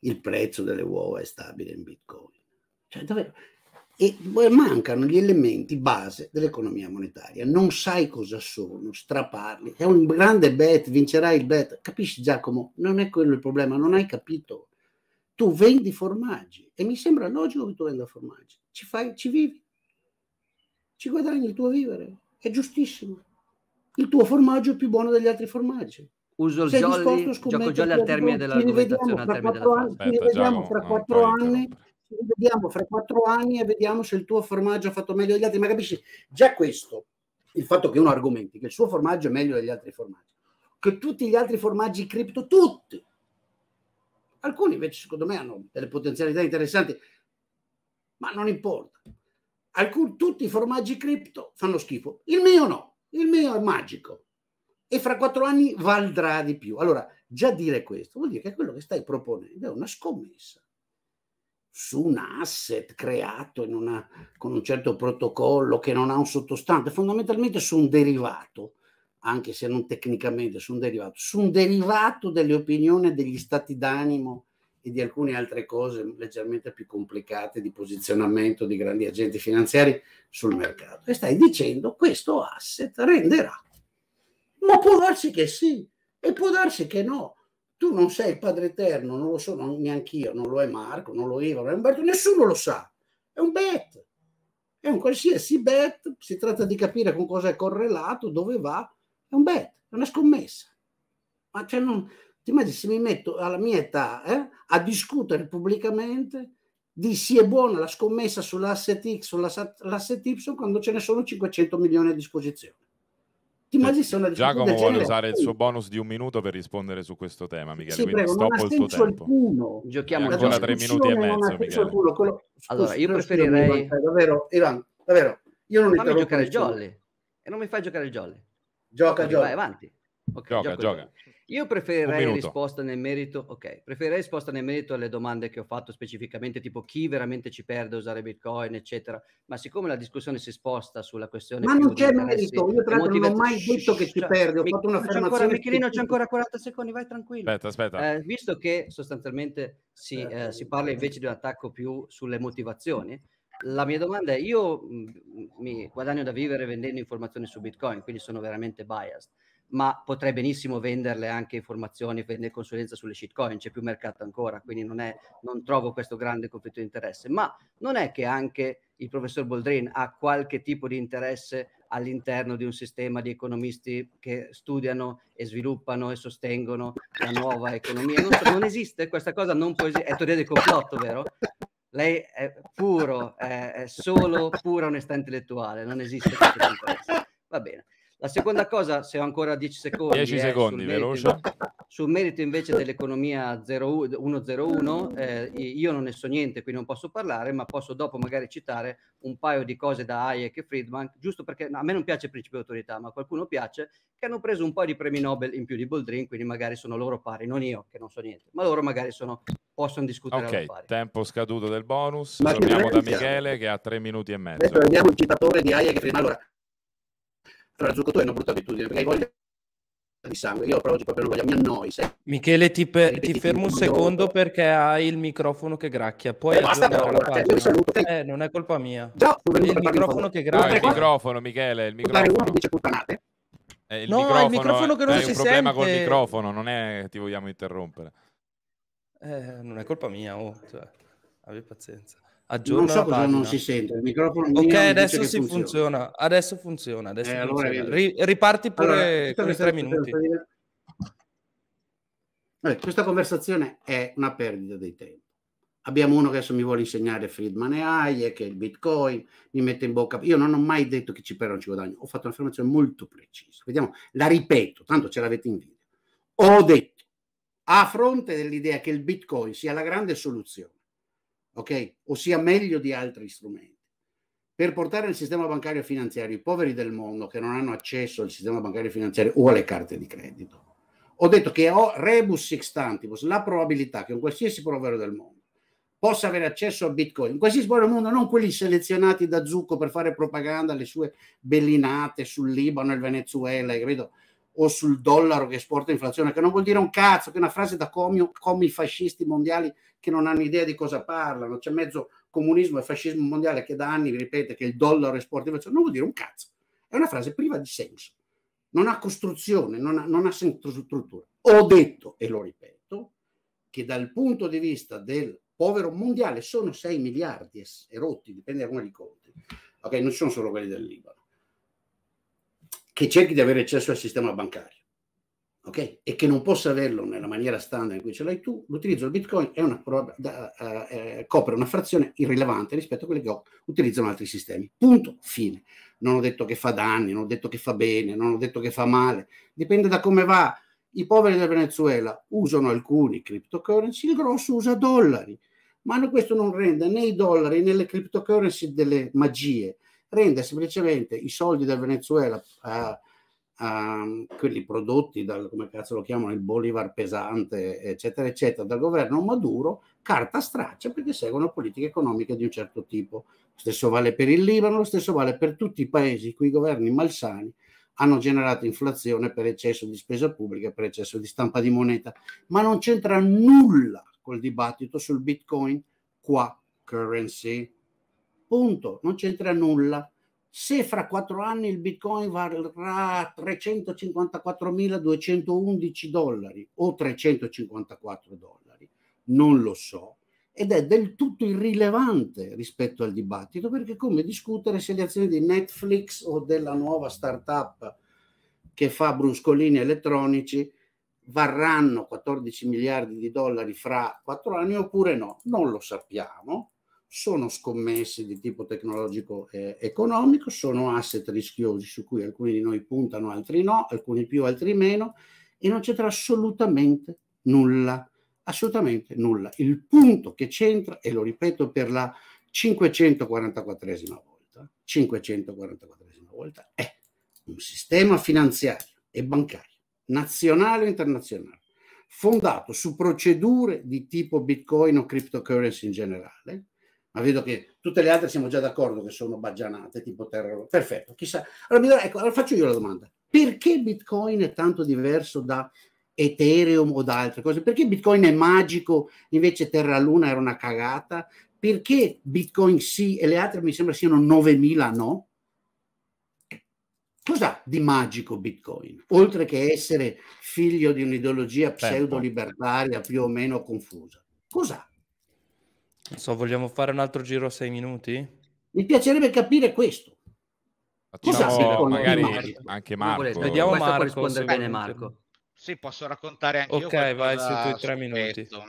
Il prezzo delle uova è stabile in Bitcoin. Cioè, davvero. E mancano gli elementi base dell'economia monetaria. Non sai cosa sono, straparli. È un grande bet, vincerai il bet. Capisci Giacomo, non è quello il problema, non hai capito tu vendi formaggi e mi sembra logico che tu venda formaggi, ci, fai, ci vivi, ci guadagni il tuo vivere, è giustissimo. Il tuo formaggio è più buono degli altri formaggi. Uso il Sei jolly, gioco jolly al termine della argomentazione, al termine della frase. Aspetta, ci rivediamo fra quattro anni vediamo fra quattro anni e vediamo se il tuo formaggio ha fatto meglio degli altri. Ma capisci, già questo, il fatto che uno argomenti che il suo formaggio è meglio degli altri formaggi, che tutti gli altri formaggi cripto, tutti, Alcuni invece, secondo me, hanno delle potenzialità interessanti, ma non importa. Alcun, tutti i formaggi cripto fanno schifo. Il mio no, il mio è magico. E fra quattro anni valdrà di più. Allora, già dire questo vuol dire che quello che stai proponendo è una scommessa su un asset creato una, con un certo protocollo che non ha un sottostante, fondamentalmente su un derivato anche se non tecnicamente su un derivato, su un derivato delle opinioni, degli stati d'animo e di alcune altre cose leggermente più complicate di posizionamento di grandi agenti finanziari sul mercato. E stai dicendo questo asset renderà. Ma può darsi che sì e può darsi che no. Tu non sei il padre eterno, non lo sono neanche io, non lo è Marco, non lo è Ivo, non è Umberto, nessuno lo sa. È un bet. È un qualsiasi bet, si tratta di capire con cosa è correlato, dove va è un bet, è una scommessa. Ma cioè non, ti immagini se mi metto alla mia età eh, a discutere pubblicamente di se è buona la scommessa sull'asset X o sull'asset Y quando ce ne sono 500 milioni a disposizione. Ti immagini cioè, se una Giacomo vuole genere? usare il suo bonus di un minuto per rispondere su questo tema, Michele. Sì, quindi prego, stoppo il tuo tempo. Giochiamo ancora tre minuti e mezzo. Quello, quello, allora, io preferirei. Davvero, Ivan, davvero, io non mi fai giocare il jolly. E non mi fai giocare il jolly. Gioca, gioca. Vai avanti. Okay, gioca, gioca, gioca. Io preferirei risposta, nel merito, ok, preferirei risposta nel merito alle domande che ho fatto specificamente, tipo chi veramente ci perde a usare Bitcoin, eccetera. Ma siccome la discussione si sposta sulla questione... Ma non c'è merito, io tra l'altro non ho mai detto che ci perde, ho fatto una Ancora, Michelino, c'è ancora 40 secondi, vai tranquillo. Aspetta, aspetta. Eh, visto che sostanzialmente si, eh, si parla invece di un attacco più sulle motivazioni, la mia domanda è, io mi guadagno da vivere vendendo informazioni su Bitcoin, quindi sono veramente biased, ma potrei benissimo venderle anche informazioni, vendere consulenza sulle shitcoin, c'è più mercato ancora, quindi non, è, non trovo questo grande conflitto di interesse. Ma non è che anche il professor Boldrin ha qualche tipo di interesse all'interno di un sistema di economisti che studiano e sviluppano e sostengono la nuova economia. Non, so, non esiste questa cosa, non può esistere. È teoria del complotto, vero? Lei è puro, è, solo pura onestà intellettuale, non esiste questo Va bene. La seconda cosa, se ho ancora 10 secondi, 10 eh, secondi, sul veloce. Merito, sul merito invece dell'economia 101, eh, io non ne so niente, quindi non posso parlare, ma posso dopo magari citare un paio di cose da Hayek e Friedman, giusto perché no, a me non piace il principio di autorità, ma a qualcuno piace, che hanno preso un po' di premi Nobel in più di Boldrin, quindi magari sono loro pari, non io che non so niente, ma loro magari sono possono discutere. Ok, tempo scaduto del bonus. Torniamo da Michele che ha tre minuti e mezzo. Adesso andiamo il citatore di Hayek. e Friedman. Allora, allora, il zucchotore è una brutta abitudine perché hai voglia di sangue. Io oggi proprio non voglio, mi annoi. Michele, ti, per, ti fermo un secondo perché hai il microfono che gracchia. Poi eh, basta, però, allora, te, saluto, Eh, non è colpa mia. Già, è il microfono che gracchia. No, il microfono, Michele, il microfono. Eh, il no, microfono, il microfono che non si sente. Hai un problema col microfono, non è ti vogliamo interrompere. Eh, non è colpa mia, oh. cioè, abbi pazienza. Aggiorno non so cosa non si sente, il microfono Ok, adesso si funziona. funziona. adesso funziona, adesso eh, funziona. Allora Ri- riparti pure allora, con tre minuti. Allora, questa conversazione è una perdita di tempo. Abbiamo uno che adesso mi vuole insegnare Friedman e Hayek, il Bitcoin, mi mette in bocca. Io non ho mai detto che ci perdono, ci guadagno. Ho fatto un'affermazione molto precisa. Vediamo, la ripeto, tanto ce l'avete in video. Ho detto, a fronte dell'idea che il Bitcoin sia la grande soluzione, ok? Ossia meglio di altri strumenti. Per portare il sistema bancario e finanziario i poveri del mondo che non hanno accesso al sistema bancario e finanziario o alle carte di credito. Ho detto che ho rebus sextantibus, la probabilità che un qualsiasi povero del mondo possa avere accesso a Bitcoin, in qualsiasi povero del mondo, non quelli selezionati da Zucco per fare propaganda alle sue bellinate sul Libano e il Venezuela, capito? o sul dollaro che esporta inflazione, che non vuol dire un cazzo, che è una frase da comio, comi fascisti mondiali che non hanno idea di cosa parlano, c'è mezzo comunismo e fascismo mondiale che da anni ripete che il dollaro esporta inflazione, non vuol dire un cazzo, è una frase priva di senso, non ha costruzione, non ha, non ha struttura. Ho detto, e lo ripeto, che dal punto di vista del povero mondiale sono 6 miliardi e rotti, dipende da come li conti, ok, non sono solo quelli del Libano che cerchi di avere accesso al sistema bancario okay? e che non possa averlo nella maniera standard in cui ce l'hai tu, l'utilizzo del bitcoin una, da, eh, eh, copre una frazione irrilevante rispetto a quelle che utilizzano altri sistemi. Punto, fine. Non ho detto che fa danni, non ho detto che fa bene, non ho detto che fa male, dipende da come va. I poveri del Venezuela usano alcuni cryptocurrency, il grosso usa dollari, ma questo non rende né i dollari né le cryptocurrency delle magie rende semplicemente i soldi del Venezuela, eh, eh, quelli prodotti dal, come cazzo lo chiamano, il Bolivar pesante, eccetera, eccetera, dal governo Maduro, carta straccia perché seguono politiche economiche di un certo tipo. Lo stesso vale per il Libano, lo stesso vale per tutti i paesi i cui governi malsani hanno generato inflazione per eccesso di spesa pubblica, per eccesso di stampa di moneta, ma non c'entra nulla col dibattito sul Bitcoin qua currency Punto, non c'entra nulla. Se fra quattro anni il Bitcoin varrà 354.211 dollari o 354 dollari, non lo so, ed è del tutto irrilevante rispetto al dibattito, perché come discutere se le azioni di Netflix o della nuova startup che fa bruscolini elettronici varranno 14 miliardi di dollari fra quattro anni oppure no? Non lo sappiamo, sono scommesse di tipo tecnologico e economico, sono asset rischiosi su cui alcuni di noi puntano, altri no, alcuni più, altri meno, e non c'entra assolutamente nulla, assolutamente nulla. Il punto che c'entra, e lo ripeto per la 544esima volta, 544esima volta, è un sistema finanziario e bancario, nazionale e internazionale, fondato su procedure di tipo bitcoin o cryptocurrency in generale, ma vedo che tutte le altre siamo già d'accordo che sono baggianate, tipo terra. Perfetto, chissà. Allora, ecco, allora faccio io la domanda. Perché Bitcoin è tanto diverso da Ethereum o da altre cose? Perché Bitcoin è magico, invece Terra Luna era una cagata? Perché Bitcoin sì e le altre mi sembra siano 9000 no? Cos'ha di magico Bitcoin? Oltre che essere figlio di un'ideologia certo. pseudo-libertaria più o meno confusa. Cos'ha? Non so, vogliamo fare un altro giro a sei minuti? Mi piacerebbe capire questo. Cosa diciamo magari Marco? anche Marco. Volete, eh. Vediamo Marco, rispondere bene Marco. Sì, posso raccontare anche okay, io. Ok, vai su i tre minuti. Detto.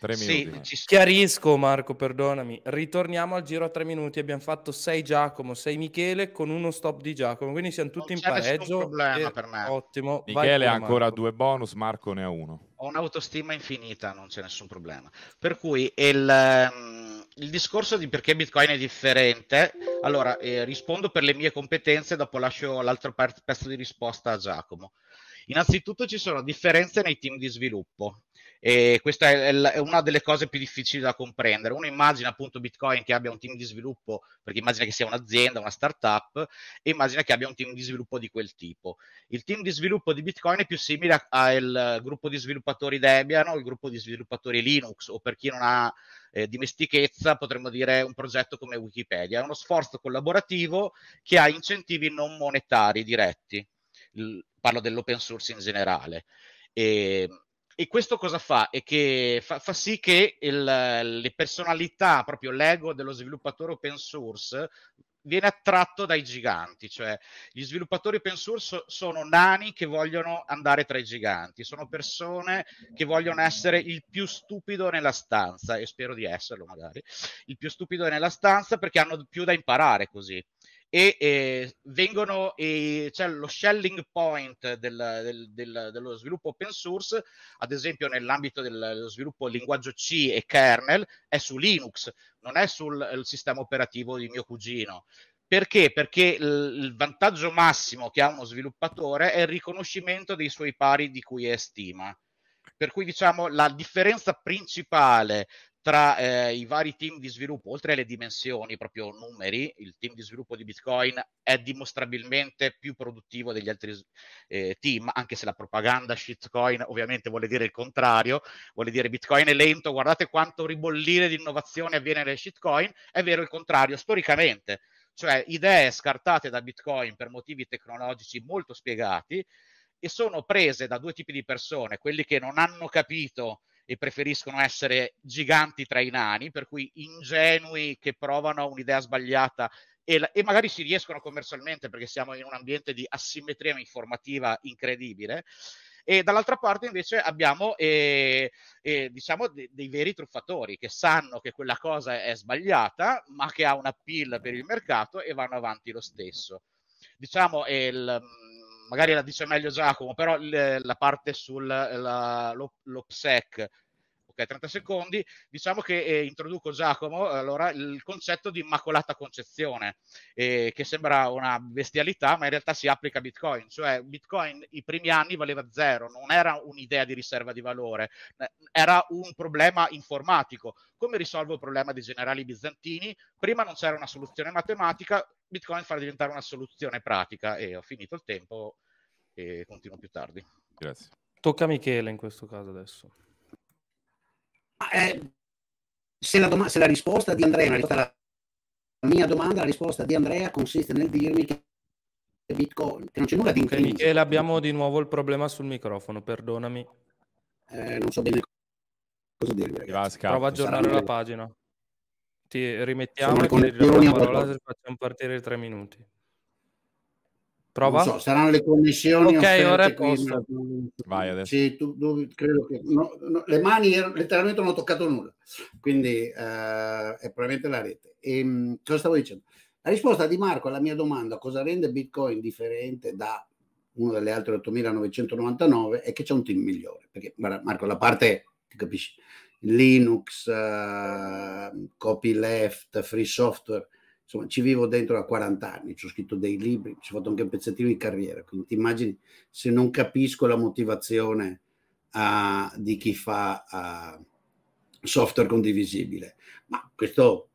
Tre minuti. Sì, chiarisco Marco, perdonami. Ritorniamo al giro a tre minuti. Abbiamo fatto sei Giacomo, sei Michele con uno stop di Giacomo, quindi siamo tutti non in pareggio. problema eh, per me. Ottimo. Michele ha ancora due bonus, Marco ne ha uno. Ho un'autostima infinita, non c'è nessun problema. Per cui il, mm, il discorso di perché Bitcoin è differente, allora eh, rispondo per le mie competenze, dopo lascio l'altro pezzo di risposta a Giacomo. Innanzitutto ci sono differenze nei team di sviluppo e questa è, è una delle cose più difficili da comprendere. Uno immagina appunto Bitcoin che abbia un team di sviluppo, perché immagina che sia un'azienda, una startup, e immagina che abbia un team di sviluppo di quel tipo. Il team di sviluppo di Bitcoin è più simile al gruppo di sviluppatori Debian o il gruppo di sviluppatori Linux, o per chi non ha eh, dimestichezza, potremmo dire un progetto come Wikipedia. È uno sforzo collaborativo che ha incentivi non monetari diretti. L- parlo dell'open source in generale. E e questo cosa fa? È che fa, fa sì che il, le personalità, proprio l'ego dello sviluppatore open source viene attratto dai giganti, cioè gli sviluppatori open source sono nani che vogliono andare tra i giganti, sono persone che vogliono essere il più stupido nella stanza, e spero di esserlo magari, il più stupido nella stanza perché hanno più da imparare così e eh, vengono eh, c'è lo shelling point del, del, del, dello sviluppo open source ad esempio nell'ambito dello sviluppo linguaggio C e kernel è su Linux non è sul sistema operativo di mio cugino perché? Perché l- il vantaggio massimo che ha uno sviluppatore è il riconoscimento dei suoi pari di cui è stima. Per cui diciamo la differenza principale tra eh, i vari team di sviluppo, oltre alle dimensioni, proprio numeri, il team di sviluppo di Bitcoin è dimostrabilmente più produttivo degli altri eh, team, anche se la propaganda shitcoin ovviamente vuole dire il contrario, vuole dire Bitcoin è lento, guardate quanto ribollire di innovazione avviene nelle shitcoin, è vero il contrario, storicamente, cioè idee scartate da Bitcoin per motivi tecnologici molto spiegati e sono prese da due tipi di persone, quelli che non hanno capito e preferiscono essere giganti tra i nani, per cui ingenui che provano un'idea sbagliata e, e, magari si riescono commercialmente perché siamo in un ambiente di asimmetria informativa incredibile. E dall'altra parte invece abbiamo eh, eh, diciamo de- dei veri truffatori che sanno che quella cosa è sbagliata, ma che ha un appeal per il mercato e vanno avanti lo stesso. Diciamo, il, magari la dice meglio Giacomo, però le, la parte sull'OPSEC ok, 30 secondi, diciamo che eh, introduco Giacomo, allora il concetto di immacolata concezione, eh, che sembra una bestialità, ma in realtà si applica a Bitcoin, cioè Bitcoin i primi anni valeva zero, non era un'idea di riserva di valore, eh, era un problema informatico. Come risolvo il problema dei generali bizantini? Prima non c'era una soluzione matematica, Bitcoin farà diventare una soluzione pratica e ho finito il tempo e continuo più tardi. Grazie. Tocca a Michele in questo caso adesso. Eh, se, la doma- se, la risposta di Andrea, la, risposta la mia domanda, la risposta di Andrea consiste nel dirmi che Bitcoin, che non c'è nulla di incredibile. Michele, abbiamo di nuovo il problema sul microfono, perdonami. Eh, non so bene cosa dirvi, Grazie. Va, Prova a aggiornare la pagina. Ti rimettiamo e ti la parola se facciamo partire tre minuti. Prova? Non so, saranno le connessioni. Ok, ora è posto. Vai adesso. Sì, tu, tu, credo che no, no, le mani er, letteralmente non ho toccato nulla, quindi eh, è probabilmente la rete. E, ehm, cosa stavo dicendo? La risposta di Marco alla mia domanda cosa rende Bitcoin differente da una delle altre 8.999 è che c'è un team migliore. Perché, guarda, Marco, la parte, ti capisci, Linux, uh, copyleft, free software, insomma ci vivo dentro da 40 anni, ci ho scritto dei libri, ci ho fatto anche un pezzettino di carriera, quindi ti immagini se non capisco la motivazione uh, di chi fa uh, software condivisibile, ma questo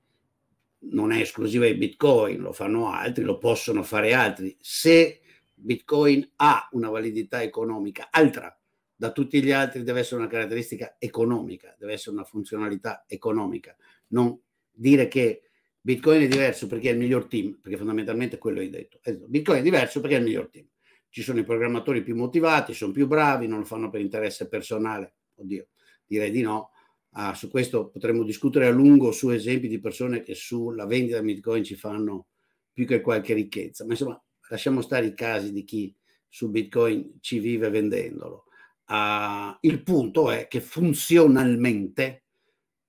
non è esclusivo ai bitcoin, lo fanno altri, lo possono fare altri. Se bitcoin ha una validità economica altra da tutti gli altri, deve essere una caratteristica economica, deve essere una funzionalità economica, non dire che Bitcoin è diverso perché è il miglior team, perché fondamentalmente quello hai detto. Esatto, Bitcoin è diverso perché è il miglior team. Ci sono i programmatori più motivati, sono più bravi, non lo fanno per interesse personale. Oddio, direi di no. Ah, su questo potremmo discutere a lungo su esempi di persone che sulla vendita di Bitcoin ci fanno più che qualche ricchezza. Ma insomma, lasciamo stare i casi di chi su Bitcoin ci vive vendendolo. Ah, il punto è che funzionalmente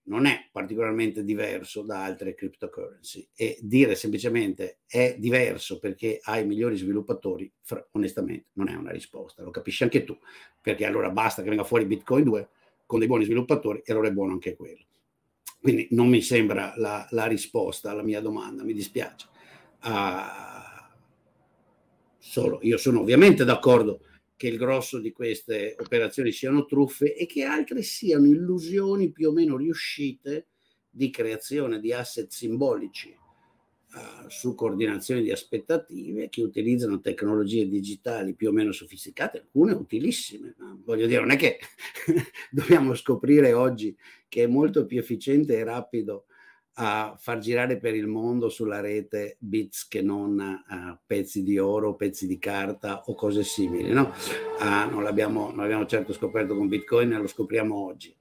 non è particolarmente diverso da altre cryptocurrency e dire semplicemente è diverso perché hai migliori sviluppatori, onestamente non è una risposta, lo capisci anche tu, perché allora basta che venga fuori Bitcoin 2 con dei buoni sviluppatori e allora è buono anche quello. Quindi non mi sembra la, la risposta alla mia domanda, mi dispiace. Uh, solo, io sono ovviamente d'accordo che il grosso di queste operazioni siano truffe e che altre siano illusioni più o meno riuscite di creazione di asset simbolici uh, su coordinazione di aspettative che utilizzano tecnologie digitali più o meno sofisticate, alcune utilissime. Ma voglio dire, non è che (laughs) dobbiamo scoprire oggi che è molto più efficiente e rapido a far girare per il mondo sulla rete bits che non uh, pezzi di oro, pezzi di carta o cose simili. No? Uh, non, l'abbiamo, certo scoperto con Bitcoin, lo scopriamo oggi.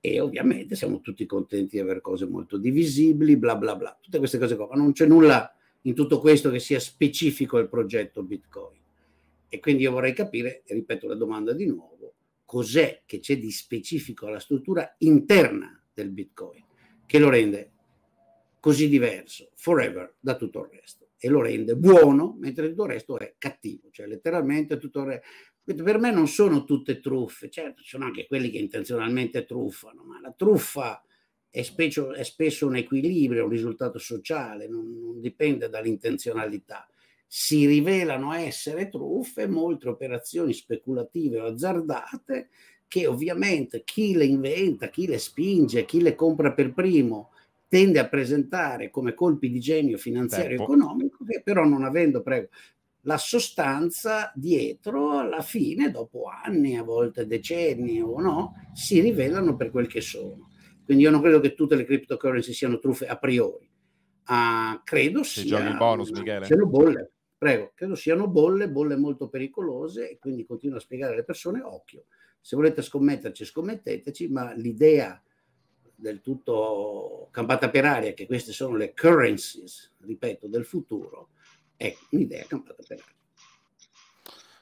E ovviamente siamo tutti contenti di avere cose molto divisibili, bla bla bla, tutte queste cose qua. Ma non c'è nulla in tutto questo che sia specifico al progetto Bitcoin. E quindi io vorrei capire, ripeto la domanda di nuovo, cos'è che c'è di specifico alla struttura interna del Bitcoin che lo rende così diverso, forever, da tutto il resto. E lo rende buono, mentre tutto il resto è cattivo, cioè letteralmente tutto il resto. Per me non sono tutte truffe, certo, ci sono anche quelli che intenzionalmente truffano, ma la truffa è spesso, è spesso un equilibrio, un risultato sociale, non, non dipende dall'intenzionalità si rivelano essere truffe molte operazioni speculative o azzardate che ovviamente chi le inventa, chi le spinge, chi le compra per primo tende a presentare come colpi di genio finanziario e certo. economico che però non avendo prego, la sostanza dietro alla fine, dopo anni, a volte decenni o no, si rivelano per quel che sono. Quindi io non credo che tutte le cryptocurrency siano truffe a priori. Ah, credo Se sia... Giochi bonus, Michele. Siano bolle, prego, credo siano bolle, bolle molto pericolose e quindi continuo a spiegare alle persone, occhio, se volete scommetterci, scommetteteci, ma l'idea del tutto campata per aria che queste sono le currencies, ripeto, del futuro, è un'idea campata per aria.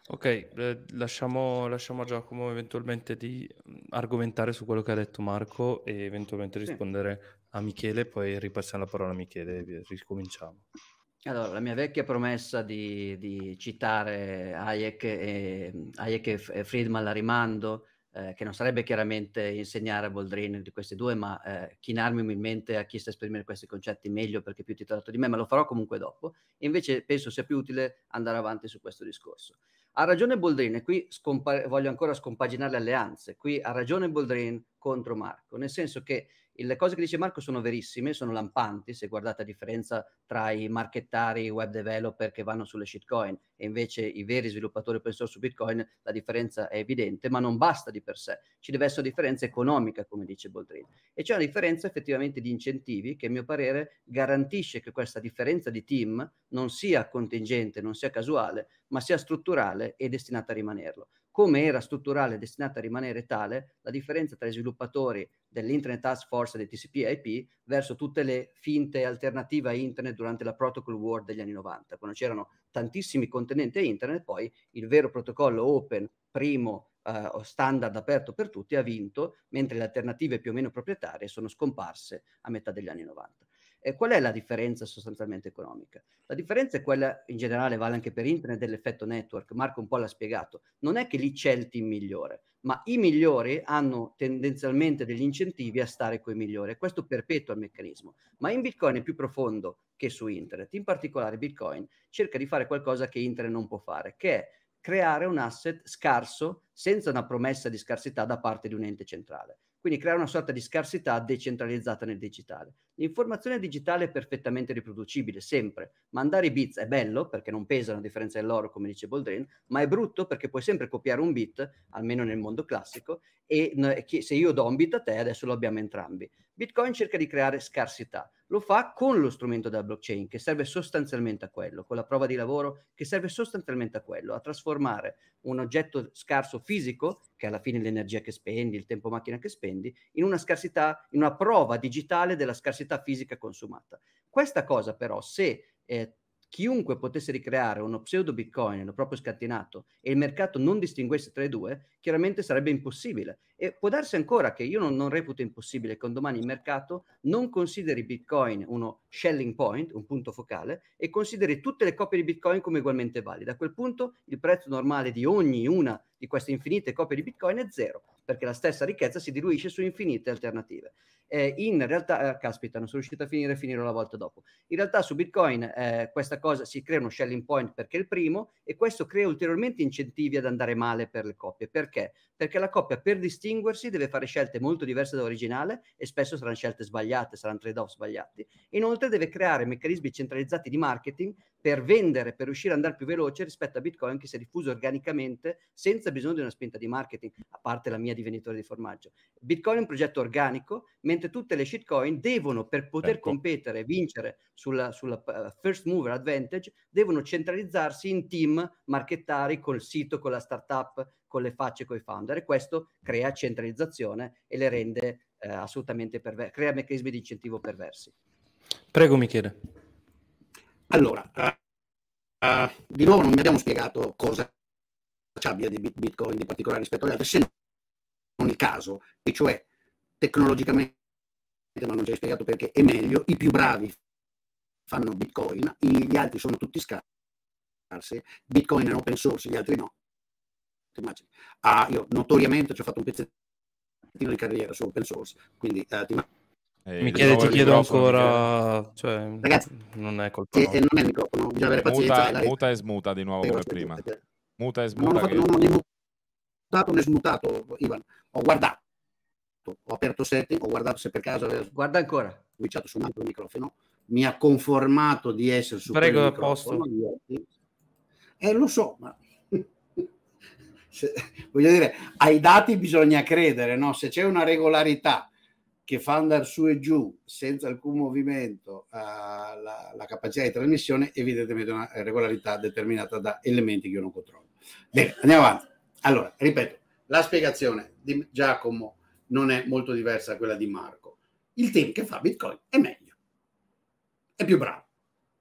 Ok, eh, lasciamo, lasciamo, a Giacomo eventualmente di mm, argomentare su quello che ha detto Marco e eventualmente rispondere sì. a Michele, poi ripassiamo la parola a Michele e ricominciamo. Allora, la mia vecchia promessa di, di citare Hayek e, mm, Hayek e Friedman la rimando eh, che non sarebbe chiaramente insegnare a Boldrini di questi due, ma eh, chinarmi umilmente a chi sa esprimere questi concetti meglio perché più ti titolato di me, ma lo farò comunque dopo. E invece penso sia più utile andare avanti su questo discorso. Ha ragione e qui scompa- voglio ancora scompaginare le alleanze, qui ha ragione Boldrini contro Marco, nel senso che le cose che dice Marco sono verissime, sono lampanti, se guardate la differenza tra i marchettari, i web developer che vanno sulle shitcoin e invece i veri sviluppatori open source su Bitcoin, la differenza è evidente, ma non basta di per sé, ci deve essere una differenza economica, come dice Boldrin. E c'è una differenza effettivamente di incentivi che, a mio parere, garantisce che questa differenza di team non sia contingente, non sia casuale, ma sia strutturale e destinata a rimanerlo come era strutturale e destinata a rimanere tale la differenza tra gli sviluppatori dell'Internet Task Force dei TCP/IP verso tutte le finte alternative a Internet durante la Protocol War degli anni 90, quando c'erano tantissimi contenenti a Internet, poi il vero protocollo open, primo Uh, standard aperto per tutti ha vinto, mentre le alternative più o meno proprietarie sono scomparse a metà degli anni 90. E qual è la differenza sostanzialmente economica? La differenza è quella, in generale vale anche per internet, dell'effetto network. Marco un po' l'ha spiegato. Non è che lì c'è il team migliore, ma i migliori hanno tendenzialmente degli incentivi a stare coi i migliori. Questo perpetua il meccanismo. Ma in Bitcoin è più profondo che su internet. In particolare Bitcoin cerca di fare qualcosa che internet non può fare, che è creare un asset scarso senza una promessa di scarsità da parte di un ente centrale. Quindi creare una sorta di scarsità decentralizzata nel digitale. L'informazione digitale è perfettamente riproducibile, sempre. Mandare i bits è bello perché non pesano a differenza dell'oro, come dice Boldrin, ma è brutto perché puoi sempre copiare un bit, almeno nel mondo classico, e se io do un bit a te, adesso lo abbiamo entrambi. Bitcoin cerca di creare scarsità, lo fa con lo strumento della blockchain che serve sostanzialmente a quello, con la prova di lavoro che serve sostanzialmente a quello, a trasformare un oggetto scarso fisico, che alla fine è l'energia che spendi, il tempo macchina che spendi, in una scarsità, in una prova digitale della scarsità complessità fisica consumata. Questa cosa però, se eh, chiunque potesse ricreare uno pseudo bitcoin, lo proprio scattinato, e il mercato non distinguesse tra i due, chiaramente sarebbe impossibile. E può darsi ancora che io non, non reputo impossibile che un domani il mercato non consideri bitcoin uno shelling point, un punto focale, e consideri tutte le copie di bitcoin come ugualmente valide. A quel punto il prezzo normale di ogni una di queste infinite copie di bitcoin è zero, perché la stessa ricchezza si diluisce su infinite alternative eh, in realtà, eh, caspita, non sono riuscito a finire, finirò la volta dopo. In realtà su Bitcoin eh, questa cosa si crea uno shelling point perché è il primo e questo crea ulteriormente incentivi ad andare male per le coppie. Perché? Perché la coppia per distinguersi deve fare scelte molto diverse dall'originale e spesso saranno scelte sbagliate, saranno trade-off sbagliati. Inoltre deve creare meccanismi centralizzati di marketing per vendere, per riuscire ad andare più veloce rispetto a Bitcoin che si è diffuso organicamente senza bisogno di una spinta di marketing, a parte la mia di venditore di formaggio. Bitcoin è un progetto organico, mentre praticamente tutte le shitcoin devono, per poter certo. competere e vincere sulla, sulla eh, first mover advantage, devono centralizzarsi in team marchettari col sito, con la startup, con le facce, con i founder e questo crea centralizzazione e le rende uh, assolutamente perverse, crea meccanismi di incentivo perversi. Prego Michele. Allora, uh, di nuovo non mi abbiamo spiegato cosa abbia di Bitcoin di particolare rispetto agli altri, se non il caso, e cioè tecnologicamente ma non ci hai spiegato perché è meglio, i più bravi fanno Bitcoin, gli altri sono tutti scarsi, Bitcoin è open source, gli altri no. immagini? Ah, io notoriamente ci ho fatto un pezzettino di carriera su open source, quindi eh, ti immagini eh, Michele, ti chiedo ancora, cioè, ragazzi, non è colpa e, non è bisogna avere pazienza. Muta, muta e smuta di nuovo come prima. Muta e smuta. Non, ho fatto, che... non ho né mutato né smutato, Ivan. Ho guardato ho aperto setting, ho guardato se per caso avevo Guarda ancora. switchato su un altro microfono, mi ha conformato di essere su Prego quel posto. E eh, lo so, ma (laughs) se, voglio dire, ai dati bisogna credere, no? Se c'è una regolarità che fa andare su e giù senza alcun movimento uh, la, la, capacità di trasmissione, evidentemente è una regolarità determinata da elementi che io non controllo. Bene, andiamo avanti. Allora, ripeto, la spiegazione di Giacomo non è molto diversa da quella di Marco. Il team che fa Bitcoin è meglio, è più bravo,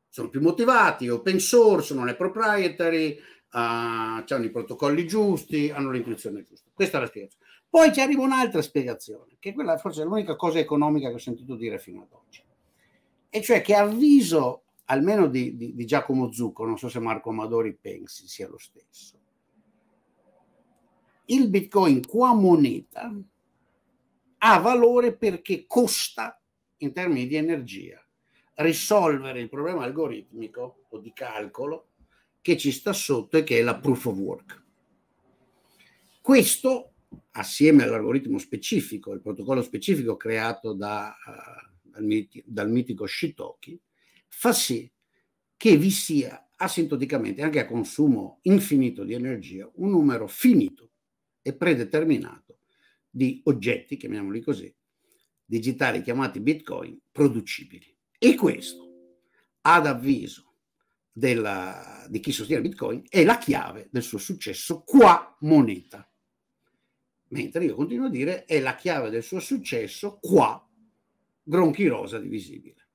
sono più motivati, open source, non è proprietary, uh, eh, hanno i protocolli giusti, hanno l'intuizione giusta. Questa è la spiegazione. Poi ci arriva un'altra spiegazione, che quella forse è l'unica cosa economica che ho sentito dire fino ad oggi, e cioè che avviso almeno di, di, di Giacomo Zucco, non so se Marco Amadori pensi sia lo stesso. Il Bitcoin qua moneta ha valore perché costa in termini di energia. Risolvere il problema algoritmico o di calcolo che ci sta sotto e che è la proof of work. Questo, assieme all'algoritmo specifico, il protocollo specifico creato da, eh, dal, mitico, dal mitico Shitoki, fa sì che vi sia asintoticamente, anche a consumo infinito di energia, un numero finito e predeterminato di oggetti, chiamiamoli così, digitali chiamati bitcoin producibili. E questo, ad avviso della, di chi sostiene bitcoin, è la chiave del suo successo qua moneta. Mentre io continuo a dire è la chiave del suo successo qua gronchi rosa divisibile.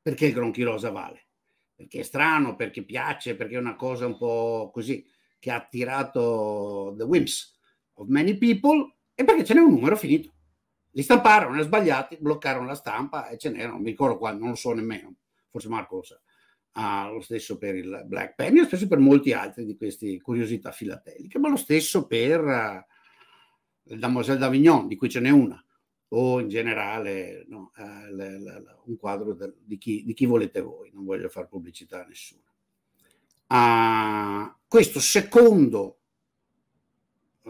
Perché il gronchi rosa vale? Perché è strano, perché piace, perché è una cosa un po' così che ha attirato the whims of many people e perché ce n'è un numero finito. Li stamparono, ne sbagliati, bloccarono la stampa e ce n'erano, mi ricordo qua, non lo so nemmeno, forse Marco lo sa. Ah, lo stesso per il Black Pen, lo stesso per molti altri di queste curiosità filateliche, ma lo stesso per uh, eh, il Damoiselle d'Avignon, di cui ce n'è una, o in generale no, uh, le, le, le, un quadro del, di, chi, di, chi, volete voi, non voglio fare pubblicità a nessuno. Uh, questo secondo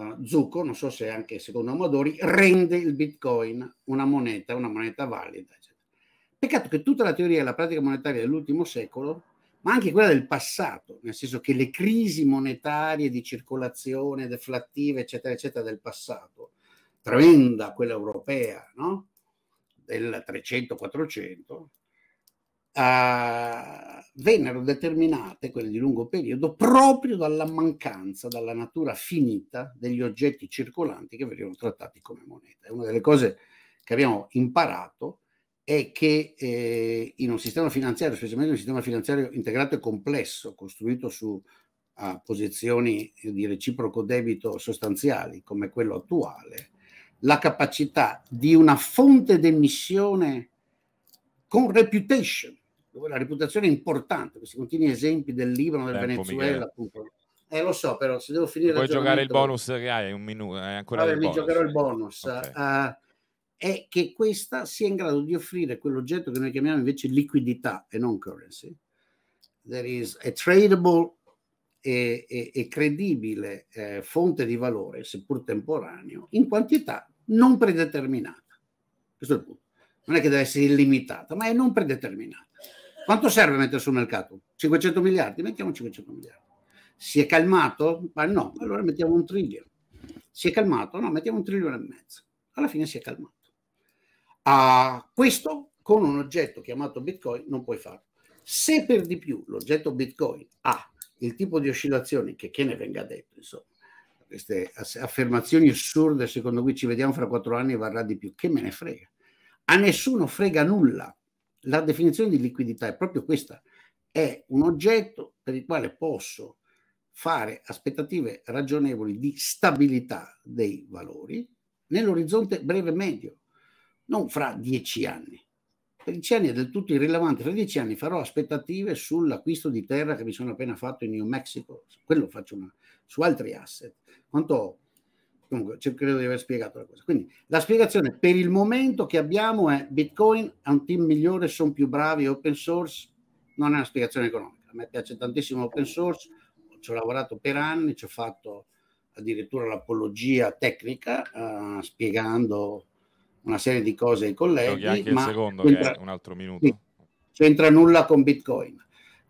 uh, Zucco, non so se anche secondo Amadori, rende il bitcoin una moneta, una moneta valida. Eccetera. Peccato che tutta la teoria e la pratica monetaria dell'ultimo secolo, ma anche quella del passato, nel senso che le crisi monetarie di circolazione, deflattiva, eccetera, eccetera, del passato, tremenda quella europea, no? del 300-400, eh, vennero determinate, quelle di lungo periodo, proprio dalla mancanza, dalla natura finita degli oggetti circolanti che venivano trattati come moneta. una delle cose che abbiamo imparato è che eh, in un sistema finanziario, specialmente un sistema finanziario integrato e complesso, costruito su uh, posizioni di reciproco debito sostanziali come quello attuale, la capacità di una fonte d'emissione con reputation, la reputazione è importante, questi continui esempi del Libano, del Tempo, Venezuela, appunto. Eh, lo so, però se devo finire... Puoi giocare il bonus che eh, hai, un minuto, hai ancora Vabbè, il bonus. giocherò il bonus. Okay. Uh, è che questa sia in grado di offrire quell'oggetto che noi chiamiamo invece liquidità e non currency. There is a tradable e, e, e credibile eh, fonte di valore, seppur temporaneo, in quantità non predeterminata. Questo è il punto. Non è che deve essere illimitata, ma è non predeterminata. Quanto serve mettere sul mercato? 500 miliardi? Mettiamo 500 miliardi. Si è calmato? Ma no, allora mettiamo un trilione. Si è calmato? No, mettiamo un trilione e mezzo. Alla fine si è calmato. Ah, questo con un oggetto chiamato Bitcoin non puoi farlo. Se per di più l'oggetto Bitcoin ha il tipo di oscillazioni che, che ne venga detto, insomma, queste affermazioni assurde secondo cui ci vediamo fra quattro anni e varrà di più, che me ne frega. A nessuno frega nulla la definizione di liquidità è proprio questa, è un oggetto per il quale posso fare aspettative ragionevoli di stabilità dei valori nell'orizzonte breve-medio, non fra dieci anni. Per dieci anni è del tutto irrilevante, fra dieci anni farò aspettative sull'acquisto di terra che mi sono appena fatto in New Mexico, quello faccio una, su altri asset. Quanto ho? Comunque, credo di aver spiegato la cosa. Quindi, la spiegazione per il momento che abbiamo è Bitcoin è un team migliore, sono più bravi, open source, non è una spiegazione economica. A me piace tantissimo open source, ci ho lavorato per anni, ci ho fatto addirittura l'apologia tecnica, uh, spiegando una serie di cose ai colleghi. Anche ma il secondo, c'entra, che è un altro minuto. Sì, c'entra nulla con Bitcoin.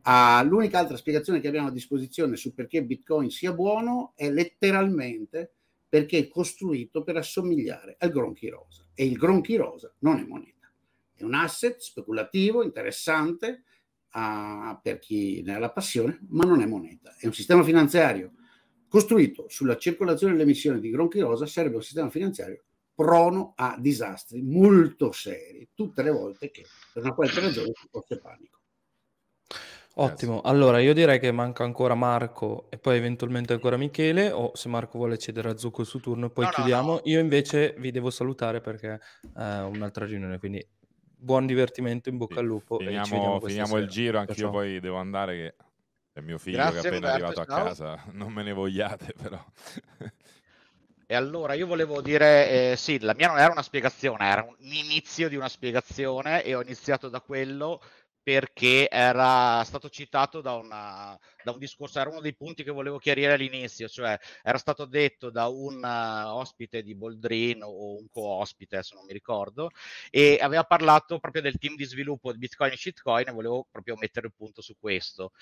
Uh, l'unica altra spiegazione che abbiamo a disposizione su perché Bitcoin sia buono è letteralmente perché è costruito per assomigliare al gronchi rosa e il gronchi rosa non è moneta. È un asset speculativo, interessante a, per chi ne ha la passione, ma non è moneta. È un sistema finanziario costruito sulla circolazione e l'emissione di gronchi rosa, sarebbe un sistema finanziario prono a disastri molto seri, tutte le volte che per una qualche ragione ci fosse panico. Ottimo, allora io direi che manca ancora Marco e poi eventualmente ancora Michele o se Marco vuole cedere a Zucco il suo turno e poi no, chiudiamo. No, no. Io invece vi devo salutare perché è eh, un'altra riunione, quindi buon divertimento, in bocca al lupo. Finiamo, finiamo il giro, anche io poi devo andare che è mio figlio Grazie, che è appena Roberto, arrivato a casa, (laughs) non me ne vogliate però. E allora io volevo dire, eh, sì, la mia non era una spiegazione, era un inizio di una spiegazione e ho iniziato da quello perché era stato citato da, una, da, un discorso, era uno dei punti che volevo chiarire all'inizio, cioè era stato detto da un uh, ospite di Boldrin o un co-ospite, adesso non mi ricordo, e aveva parlato proprio del team di sviluppo di Bitcoin e shitcoin e volevo proprio mettere il punto su questo.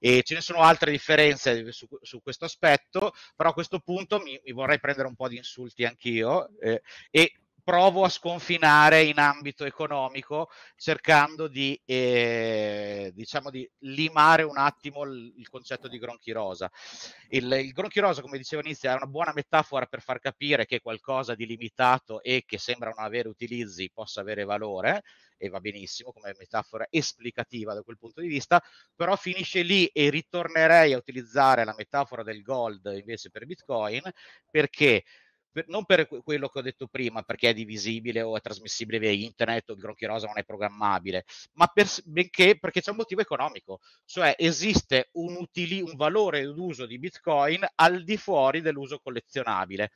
E ce ne sono altre differenze su, su questo aspetto, però a questo punto mi, mi, vorrei prendere un po' di insulti anch'io eh, e provo a sconfinare in ambito economico cercando di, eh, diciamo di limare un attimo il, il concetto di gronchi rosa Il, il rosa come dicevo all'inizio, è una buona metafora per far capire che qualcosa di limitato e che sembra non avere utilizzi possa avere valore e va benissimo come metafora esplicativa da quel punto di vista, però finisce lì e ritornerei a utilizzare la metafora del gold invece per Bitcoin perché per, non per quello che ho detto prima, perché è divisibile o è trasmissibile via internet o il gronchi rosa non è programmabile, ma per, benché perché c'è un motivo economico, cioè esiste un, utili, un valore d'uso di Bitcoin al di fuori dell'uso collezionabile.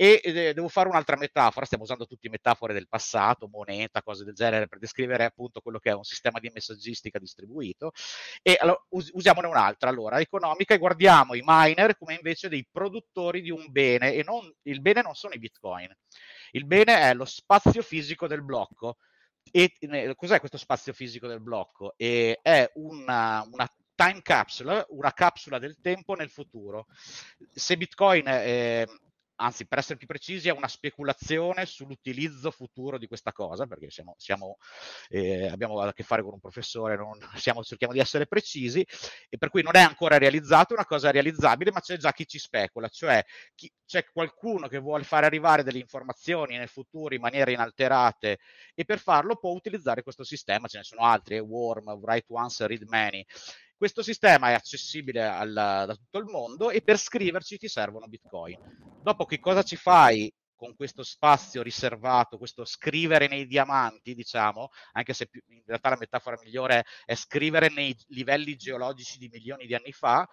E eh, devo fare un'altra metafora, stiamo usando tutti metafore del passato, moneta, cose del genere, per descrivere appunto quello che è un sistema di messaggistica distribuito. E allora, us- usiamone un'altra, allora, economica, e guardiamo i miner come invece dei produttori di un bene e non il bene bene non sono i bitcoin, il bene è lo spazio fisico del blocco. E, cos'è questo spazio fisico del blocco? E è una, una time capsule, una capsula del tempo nel futuro. Se Bitcoin eh, anzi per essere più precisi è una speculazione sull'utilizzo futuro di questa cosa, perché siamo, siamo, eh, abbiamo a che fare con un professore, non, (laughs) siamo, cerchiamo di essere precisi, e per cui non è ancora realizzato, è una cosa realizzabile, ma c'è già chi ci specula, cioè chi, c'è qualcuno che vuole fare arrivare delle informazioni nel futuro in maniera inalterate e per farlo può utilizzare questo sistema, ce ne sono altri, è eh, Worm, Write Once, Read Many, questo sistema è accessibile al, da tutto il mondo e per scriverci ti servono bitcoin. Dopo che cosa ci fai con questo spazio riservato, questo scrivere nei diamanti, diciamo, anche se in realtà la metafora migliore è scrivere nei livelli geologici di milioni di anni fa,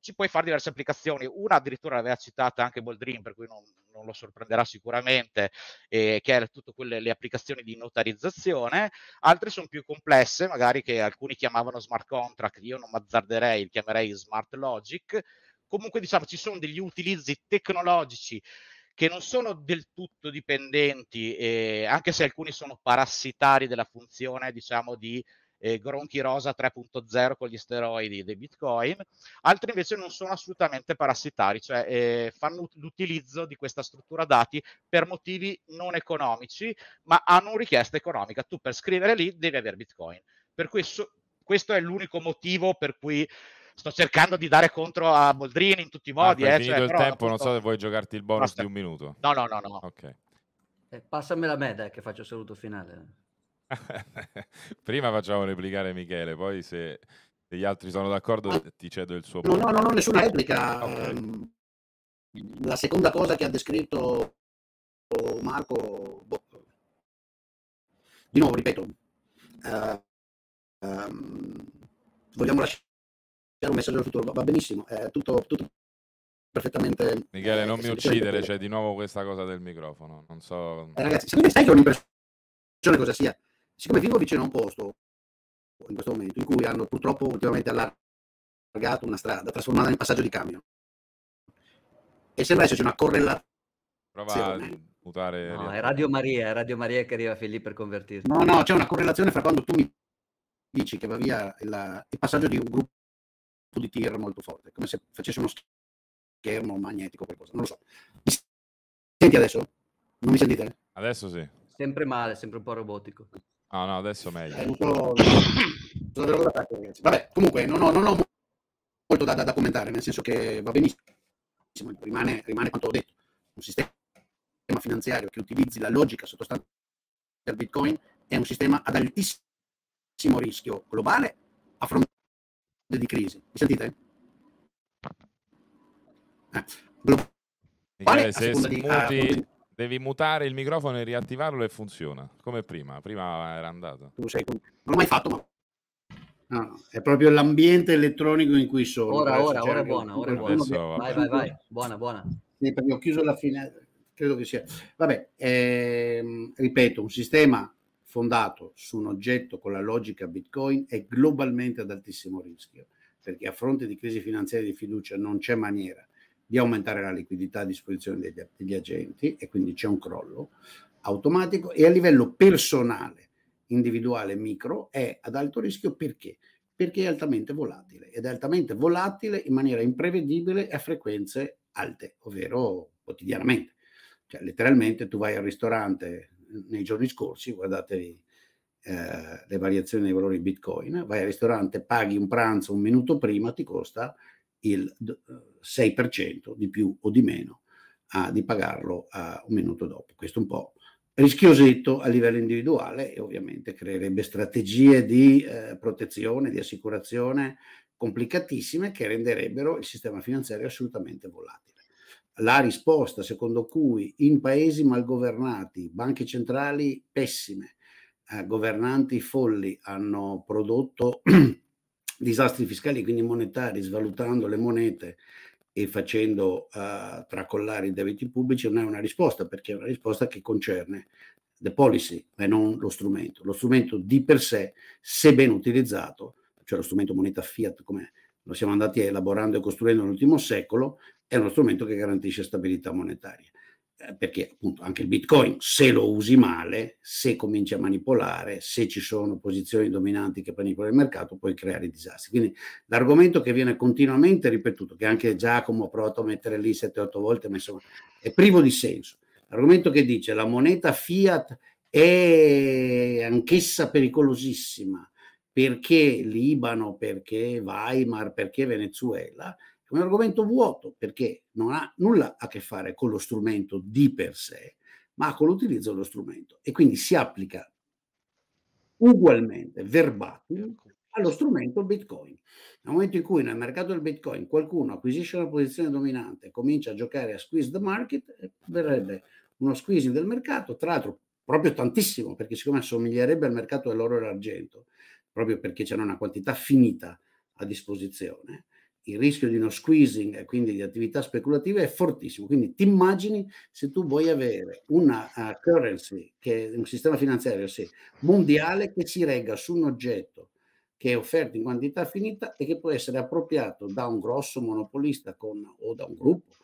ci puoi fare diverse applicazioni. Una addirittura l'aveva citata anche Boldrin, per cui non, non lo sorprenderà sicuramente, eh, che è tutte quelle le applicazioni di notarizzazione. Altre sono più complesse, magari che alcuni chiamavano smart contract, io non mazzarderei, chiamerei smart logic. Comunque, diciamo, ci sono degli utilizzi tecnologici che non sono del tutto dipendenti, eh, anche se alcuni sono parassitari della funzione, diciamo, di eh, Gronchi Rosa 3.0 con gli steroidi dei bitcoin, altri invece non sono assolutamente parassitari, cioè eh, fanno l'utilizzo di questa struttura dati per motivi non economici, ma hanno una richiesta economica. Tu per scrivere lì devi avere bitcoin. Per questo, questo è l'unico motivo per cui sto cercando di dare contro a Boldrini in tutti i ah, modi. Ah, eh, cioè, il però, tempo, appunto... non so se vuoi giocarti il bonus no, di un minuto. No, no, no, no. Ok. Eh, passamela a me, dai, eh, che faccio il saluto finale. (laughs) Prima facciamo replicare Michele, poi se gli altri sono d'accordo ti cedo il suo... No, punto. no, non ho nessuna replica. Okay. La seconda cosa che ha descritto Marco, boh, di nuovo ripeto, eh, ehm, vogliamo lasciare un messaggio al futuro, va benissimo, è tutto, tutto perfettamente... Michele, eh, non mi uccidere, c'è di nuovo questa cosa del microfono, non so... Eh, ragazzi, sai che ho l'impressione cosa sia? siccome vivo vicino a un posto, in questo momento, in cui hanno purtroppo ultimamente allargato una strada, trasformata in passaggio di camion, e sembra esserci una correlazione. Prova a mutare. No, è Radio Maria, è Radio Maria che arriva fin lì per convertirsi. No, no, c'è una correlazione fra quando tu mi dici che va via la, il passaggio di un gruppo di tir molto forte, come se facesse uno schermo magnetico o qualcosa, non lo so. Mi senti adesso? Non mi sentite? Adesso sì. Sempre male, sempre un po' robotico. Ah, no, adesso meglio. Vabbè, comunque non ho, non ho molto da, da, da, commentare, nel senso che va benissimo, rimane, rimane quanto ho detto, un sistema finanziario che utilizzi la logica sottostante al Bitcoin è un sistema ad altissimo rischio globale a fronte di crisi. Mi sentite? Eh, globale, Michele, se smuti, di, Devi mutare il microfono e riattivarlo e funziona, come prima. Prima era andato. Tu sei... Non l'hai mai fatto, ma... No, è proprio l'ambiente elettronico in cui sono. Ora, ora, ora è buona, ora è buona. Adesso, vai, vai, vai, buona, buona. Sì, perché ho chiuso la finestra, credo che sia. Vabbè, ehm, ripeto, un sistema fondato su un oggetto con la logica Bitcoin è globalmente ad altissimo rischio, perché a fronte di crisi finanziarie di fiducia non c'è maniera di aumentare la liquidità a disposizione degli, degli agenti e quindi c'è un crollo automatico e a livello personale, individuale, micro è ad alto rischio perché? Perché è altamente volatile ed è altamente volatile in maniera imprevedibile e a frequenze alte, ovvero quotidianamente. Cioè, letteralmente tu vai al ristorante nei giorni scorsi, guardatevi eh, le variazioni dei valori Bitcoin, vai al ristorante, paghi un pranzo un minuto prima, ti costa il 6% di più o di meno a, di pagarlo a, un minuto dopo. Questo è un po' rischiosetto a livello individuale e ovviamente creerebbe strategie di eh, protezione, di assicurazione complicatissime che renderebbero il sistema finanziario assolutamente volatile. La risposta secondo cui in paesi mal governati, banche centrali pessime, eh, governanti folli hanno prodotto disastri fiscali, quindi monetari, svalutando le monete e facendo uh, tracollare i debiti pubblici, non è una risposta, perché è una risposta che concerne the policy, ma non lo strumento. Lo strumento di per sé, se ben utilizzato, cioè lo strumento moneta fiat come lo siamo andati elaborando e costruendo nell'ultimo secolo, è uno strumento che garantisce stabilità monetaria. Eh, perché appunto anche il bitcoin se lo usi male, se cominci a manipolare, se ci sono posizioni dominanti che manipolano il mercato, puoi creare disastri. Quindi l'argomento che viene continuamente ripetuto, che anche Giacomo ha provato a mettere lì 7-8 volte, ma insomma è privo di senso. L'argomento che dice la moneta fiat è anch'essa pericolosissima perché Libano, perché Weimar, perché Venezuela, è un argomento vuoto perché non ha nulla a che fare con lo strumento di per sé, ma con l'utilizzo dello strumento e quindi si applica ugualmente verbatim ecco. allo strumento Bitcoin. Nel momento in cui nel mercato del Bitcoin qualcuno acquisisce una posizione dominante e comincia a giocare a squeeze the market, eh, verrebbe uno squeezing del mercato, tra l'altro proprio tantissimo, perché siccome assomiglierebbe al mercato dell'oro e l'argento, proprio perché c'era una quantità finita a disposizione, il rischio di uno squeezing e quindi di attività speculative è fortissimo. Quindi ti immagini se tu vuoi avere una uh, currency, che è un sistema finanziario sì, mondiale che si regga su un oggetto che è offerto in quantità finita e che può essere appropriato da un grosso monopolista con, o da un gruppo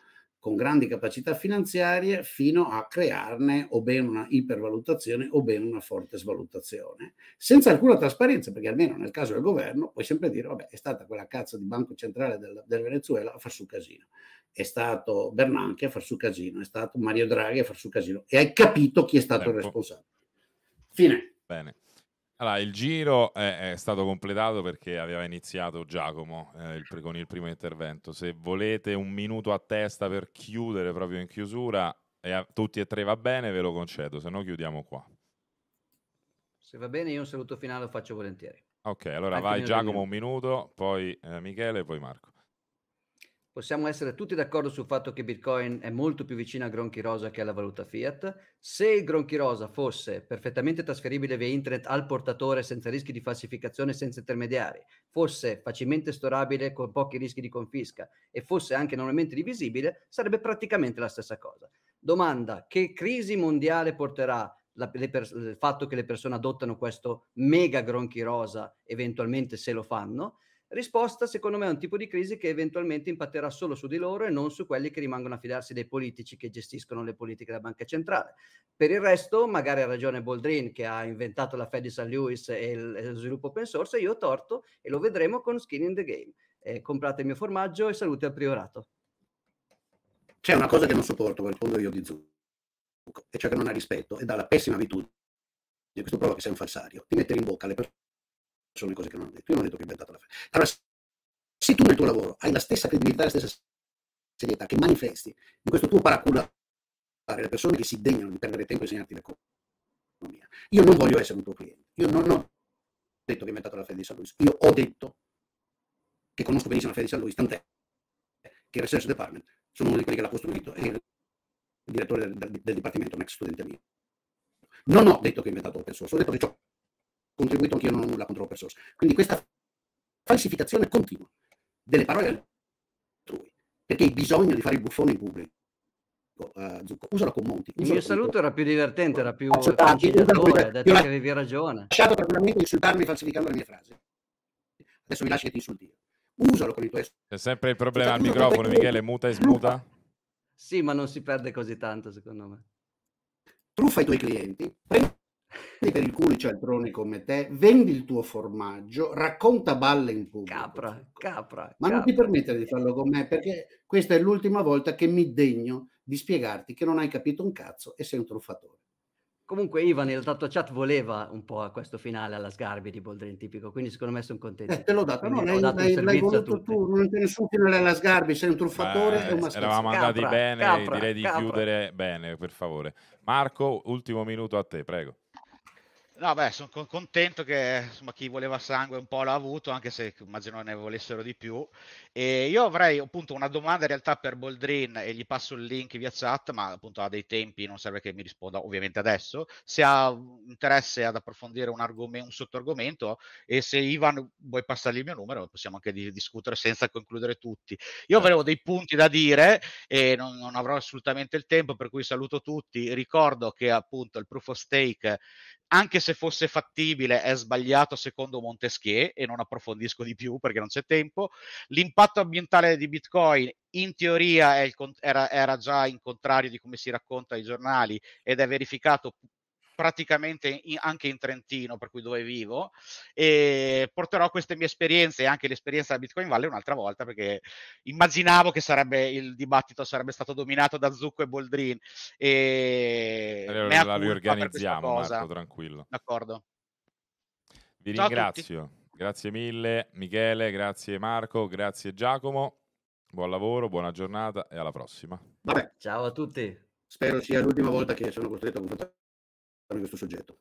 con grandi capacità finanziarie fino a crearne o ben una ipervalutazione o ben una forte svalutazione, senza alcuna trasparenza, perché almeno nel caso del governo puoi sempre dire, vabbè, è stata quella cazzo di Banco Centrale del, del Venezuela a far su casino, è stato Bernanke a far su casino, è stato Mario Draghi a far su casino, e hai capito chi è stato Beh, il responsabile. Fine. Bene. Allora, il giro è, è stato completato perché aveva iniziato Giacomo eh, il, con il primo intervento. Se volete un minuto a testa per chiudere proprio in chiusura, e a tutti e tre va bene, ve lo concedo, se no chiudiamo qua. Se va bene, io un saluto finale lo faccio volentieri. Ok, allora Anche vai Giacomo un minuto, poi eh, Michele e poi Marco possiamo essere tutti d'accordo sul fatto che Bitcoin è molto più vicino a Gronchi Rosa che alla valuta fiat. Se il Gronchi Rosa fosse perfettamente trasferibile via internet al portatore senza rischi di falsificazione, senza intermediari, fosse facilmente storabile con pochi rischi di confisca e fosse anche normalmente divisibile, sarebbe praticamente la stessa cosa. Domanda, che crisi mondiale porterà la, per, il fatto che le persone adottano questo mega Gronchi Rosa, eventualmente se lo fanno? risposta secondo me è un tipo di crisi che eventualmente impatterà solo su di loro e non su quelli che rimangono a fidarsi dei politici che gestiscono le politiche della banca centrale. Per il resto, magari ha ragione Boldrin che ha inventato la Fed di St. Louis e lo sviluppo open source, io ho torto e lo vedremo con Skin in the Game. Eh, comprate il mio formaggio e salute al priorato. C'è una cosa che non sopporto, quel fondo io di Zucco, e cioè che non ha rispetto e ha la pessima abitudine, di questo prova che sei un falsario, di mettere in bocca le persone sono le cose che non ho detto. Io non ho detto che ho inventato la fede. Allora, se tu nel tuo lavoro hai la stessa credibilità, la stessa serietà che manifesti in questo tuo paraculare le persone che si degnano di perdere tempo a insegnarti l'economia, io non voglio essere un tuo cliente. Io non ho detto che ho inventato la fede di San Luis. Io ho detto che conosco benissimo la fede di San Luis, tant'è che il Research Department sono uno di quelli che l'ha costruito e il direttore del, del, del dipartimento, un ex studente mio. Non ho detto che ho inventato open source, ho detto che ciò contribuito anch'io non ho nulla contro l'open source. Quindi questa falsificazione continua delle parole altrui, perché hai bisogno di fare il buffone in pubblico. Uh, Zucco, usalo con Monti. Usalo il mio saluto era più divertente, era più conciliatore, ha detto che avevi ragione. Ho lasciato tranquillamente insultarmi falsificando le mie frasi. Adesso mi lasci che ti insulti Usalo con i tuoi... C'è sempre il problema al microfono, Michele, muta e smuta? Sì, ma non si perde così tanto, secondo me. Truffa i tuoi clienti, prendi Prendi per il culo i cialtroni cioè come te, vendi il tuo formaggio, racconta balle in pubblico. Capra, ecco. capra. Ma capra. non ti permettere di farlo con me perché questa è l'ultima volta che mi degno di spiegarti che non hai capito un cazzo e sei un truffatore. Comunque Ivan il dato chat voleva un po' a questo finale alla Sgarbi di Boldrin tipico, quindi secondo me sono contento. Eh, te l'ho dato, no, l'hai, dato l'hai, l'hai voluto tu, non c'è nessun finale alla Sgarbi, sei un truffatore eh, e una scherza. Eravamo andati capra, bene, capra, direi di capra. chiudere bene, per favore. Marco, ultimo minuto a te, prego. No, beh, sono contento che insomma, chi voleva sangue un po' l'ha avuto, anche se immagino ne volessero di più. E io avrei appunto una domanda in realtà per Boldrin e gli passo il link via chat, ma appunto ha dei tempi, non serve che mi risponda ovviamente adesso. Se ha interesse ad approfondire un, argomento, un sottoargomento e se Ivan vuoi passargli il mio numero, possiamo anche di- discutere senza concludere tutti. Io certo. avevo dei punti da dire e non, non avrò assolutamente il tempo, per cui saluto tutti. Ricordo che appunto il proof of stake anche se fosse fattibile, è sbagliato secondo Montesquieu e non approfondisco di più perché non c'è tempo. L'impatto ambientale di Bitcoin in teoria il, era, era, già in contrario di come si racconta ai giornali ed è verificato praticamente in, anche in Trentino, per cui dove vivo, e porterò queste mie esperienze e anche l'esperienza da Bitcoin Valley un'altra volta, perché immaginavo che sarebbe, il dibattito sarebbe stato dominato da Zucco e Boldrin. E allora la riorganizziamo, Marco, tranquillo. D'accordo. Vi Ciao ringrazio. Grazie mille Michele, grazie Marco, grazie Giacomo. Buon lavoro, buona giornata e alla prossima. Vabbè. Ciao a tutti. Spero sia l'ultima volta che sono costretto a confrontarmi questo soggetto.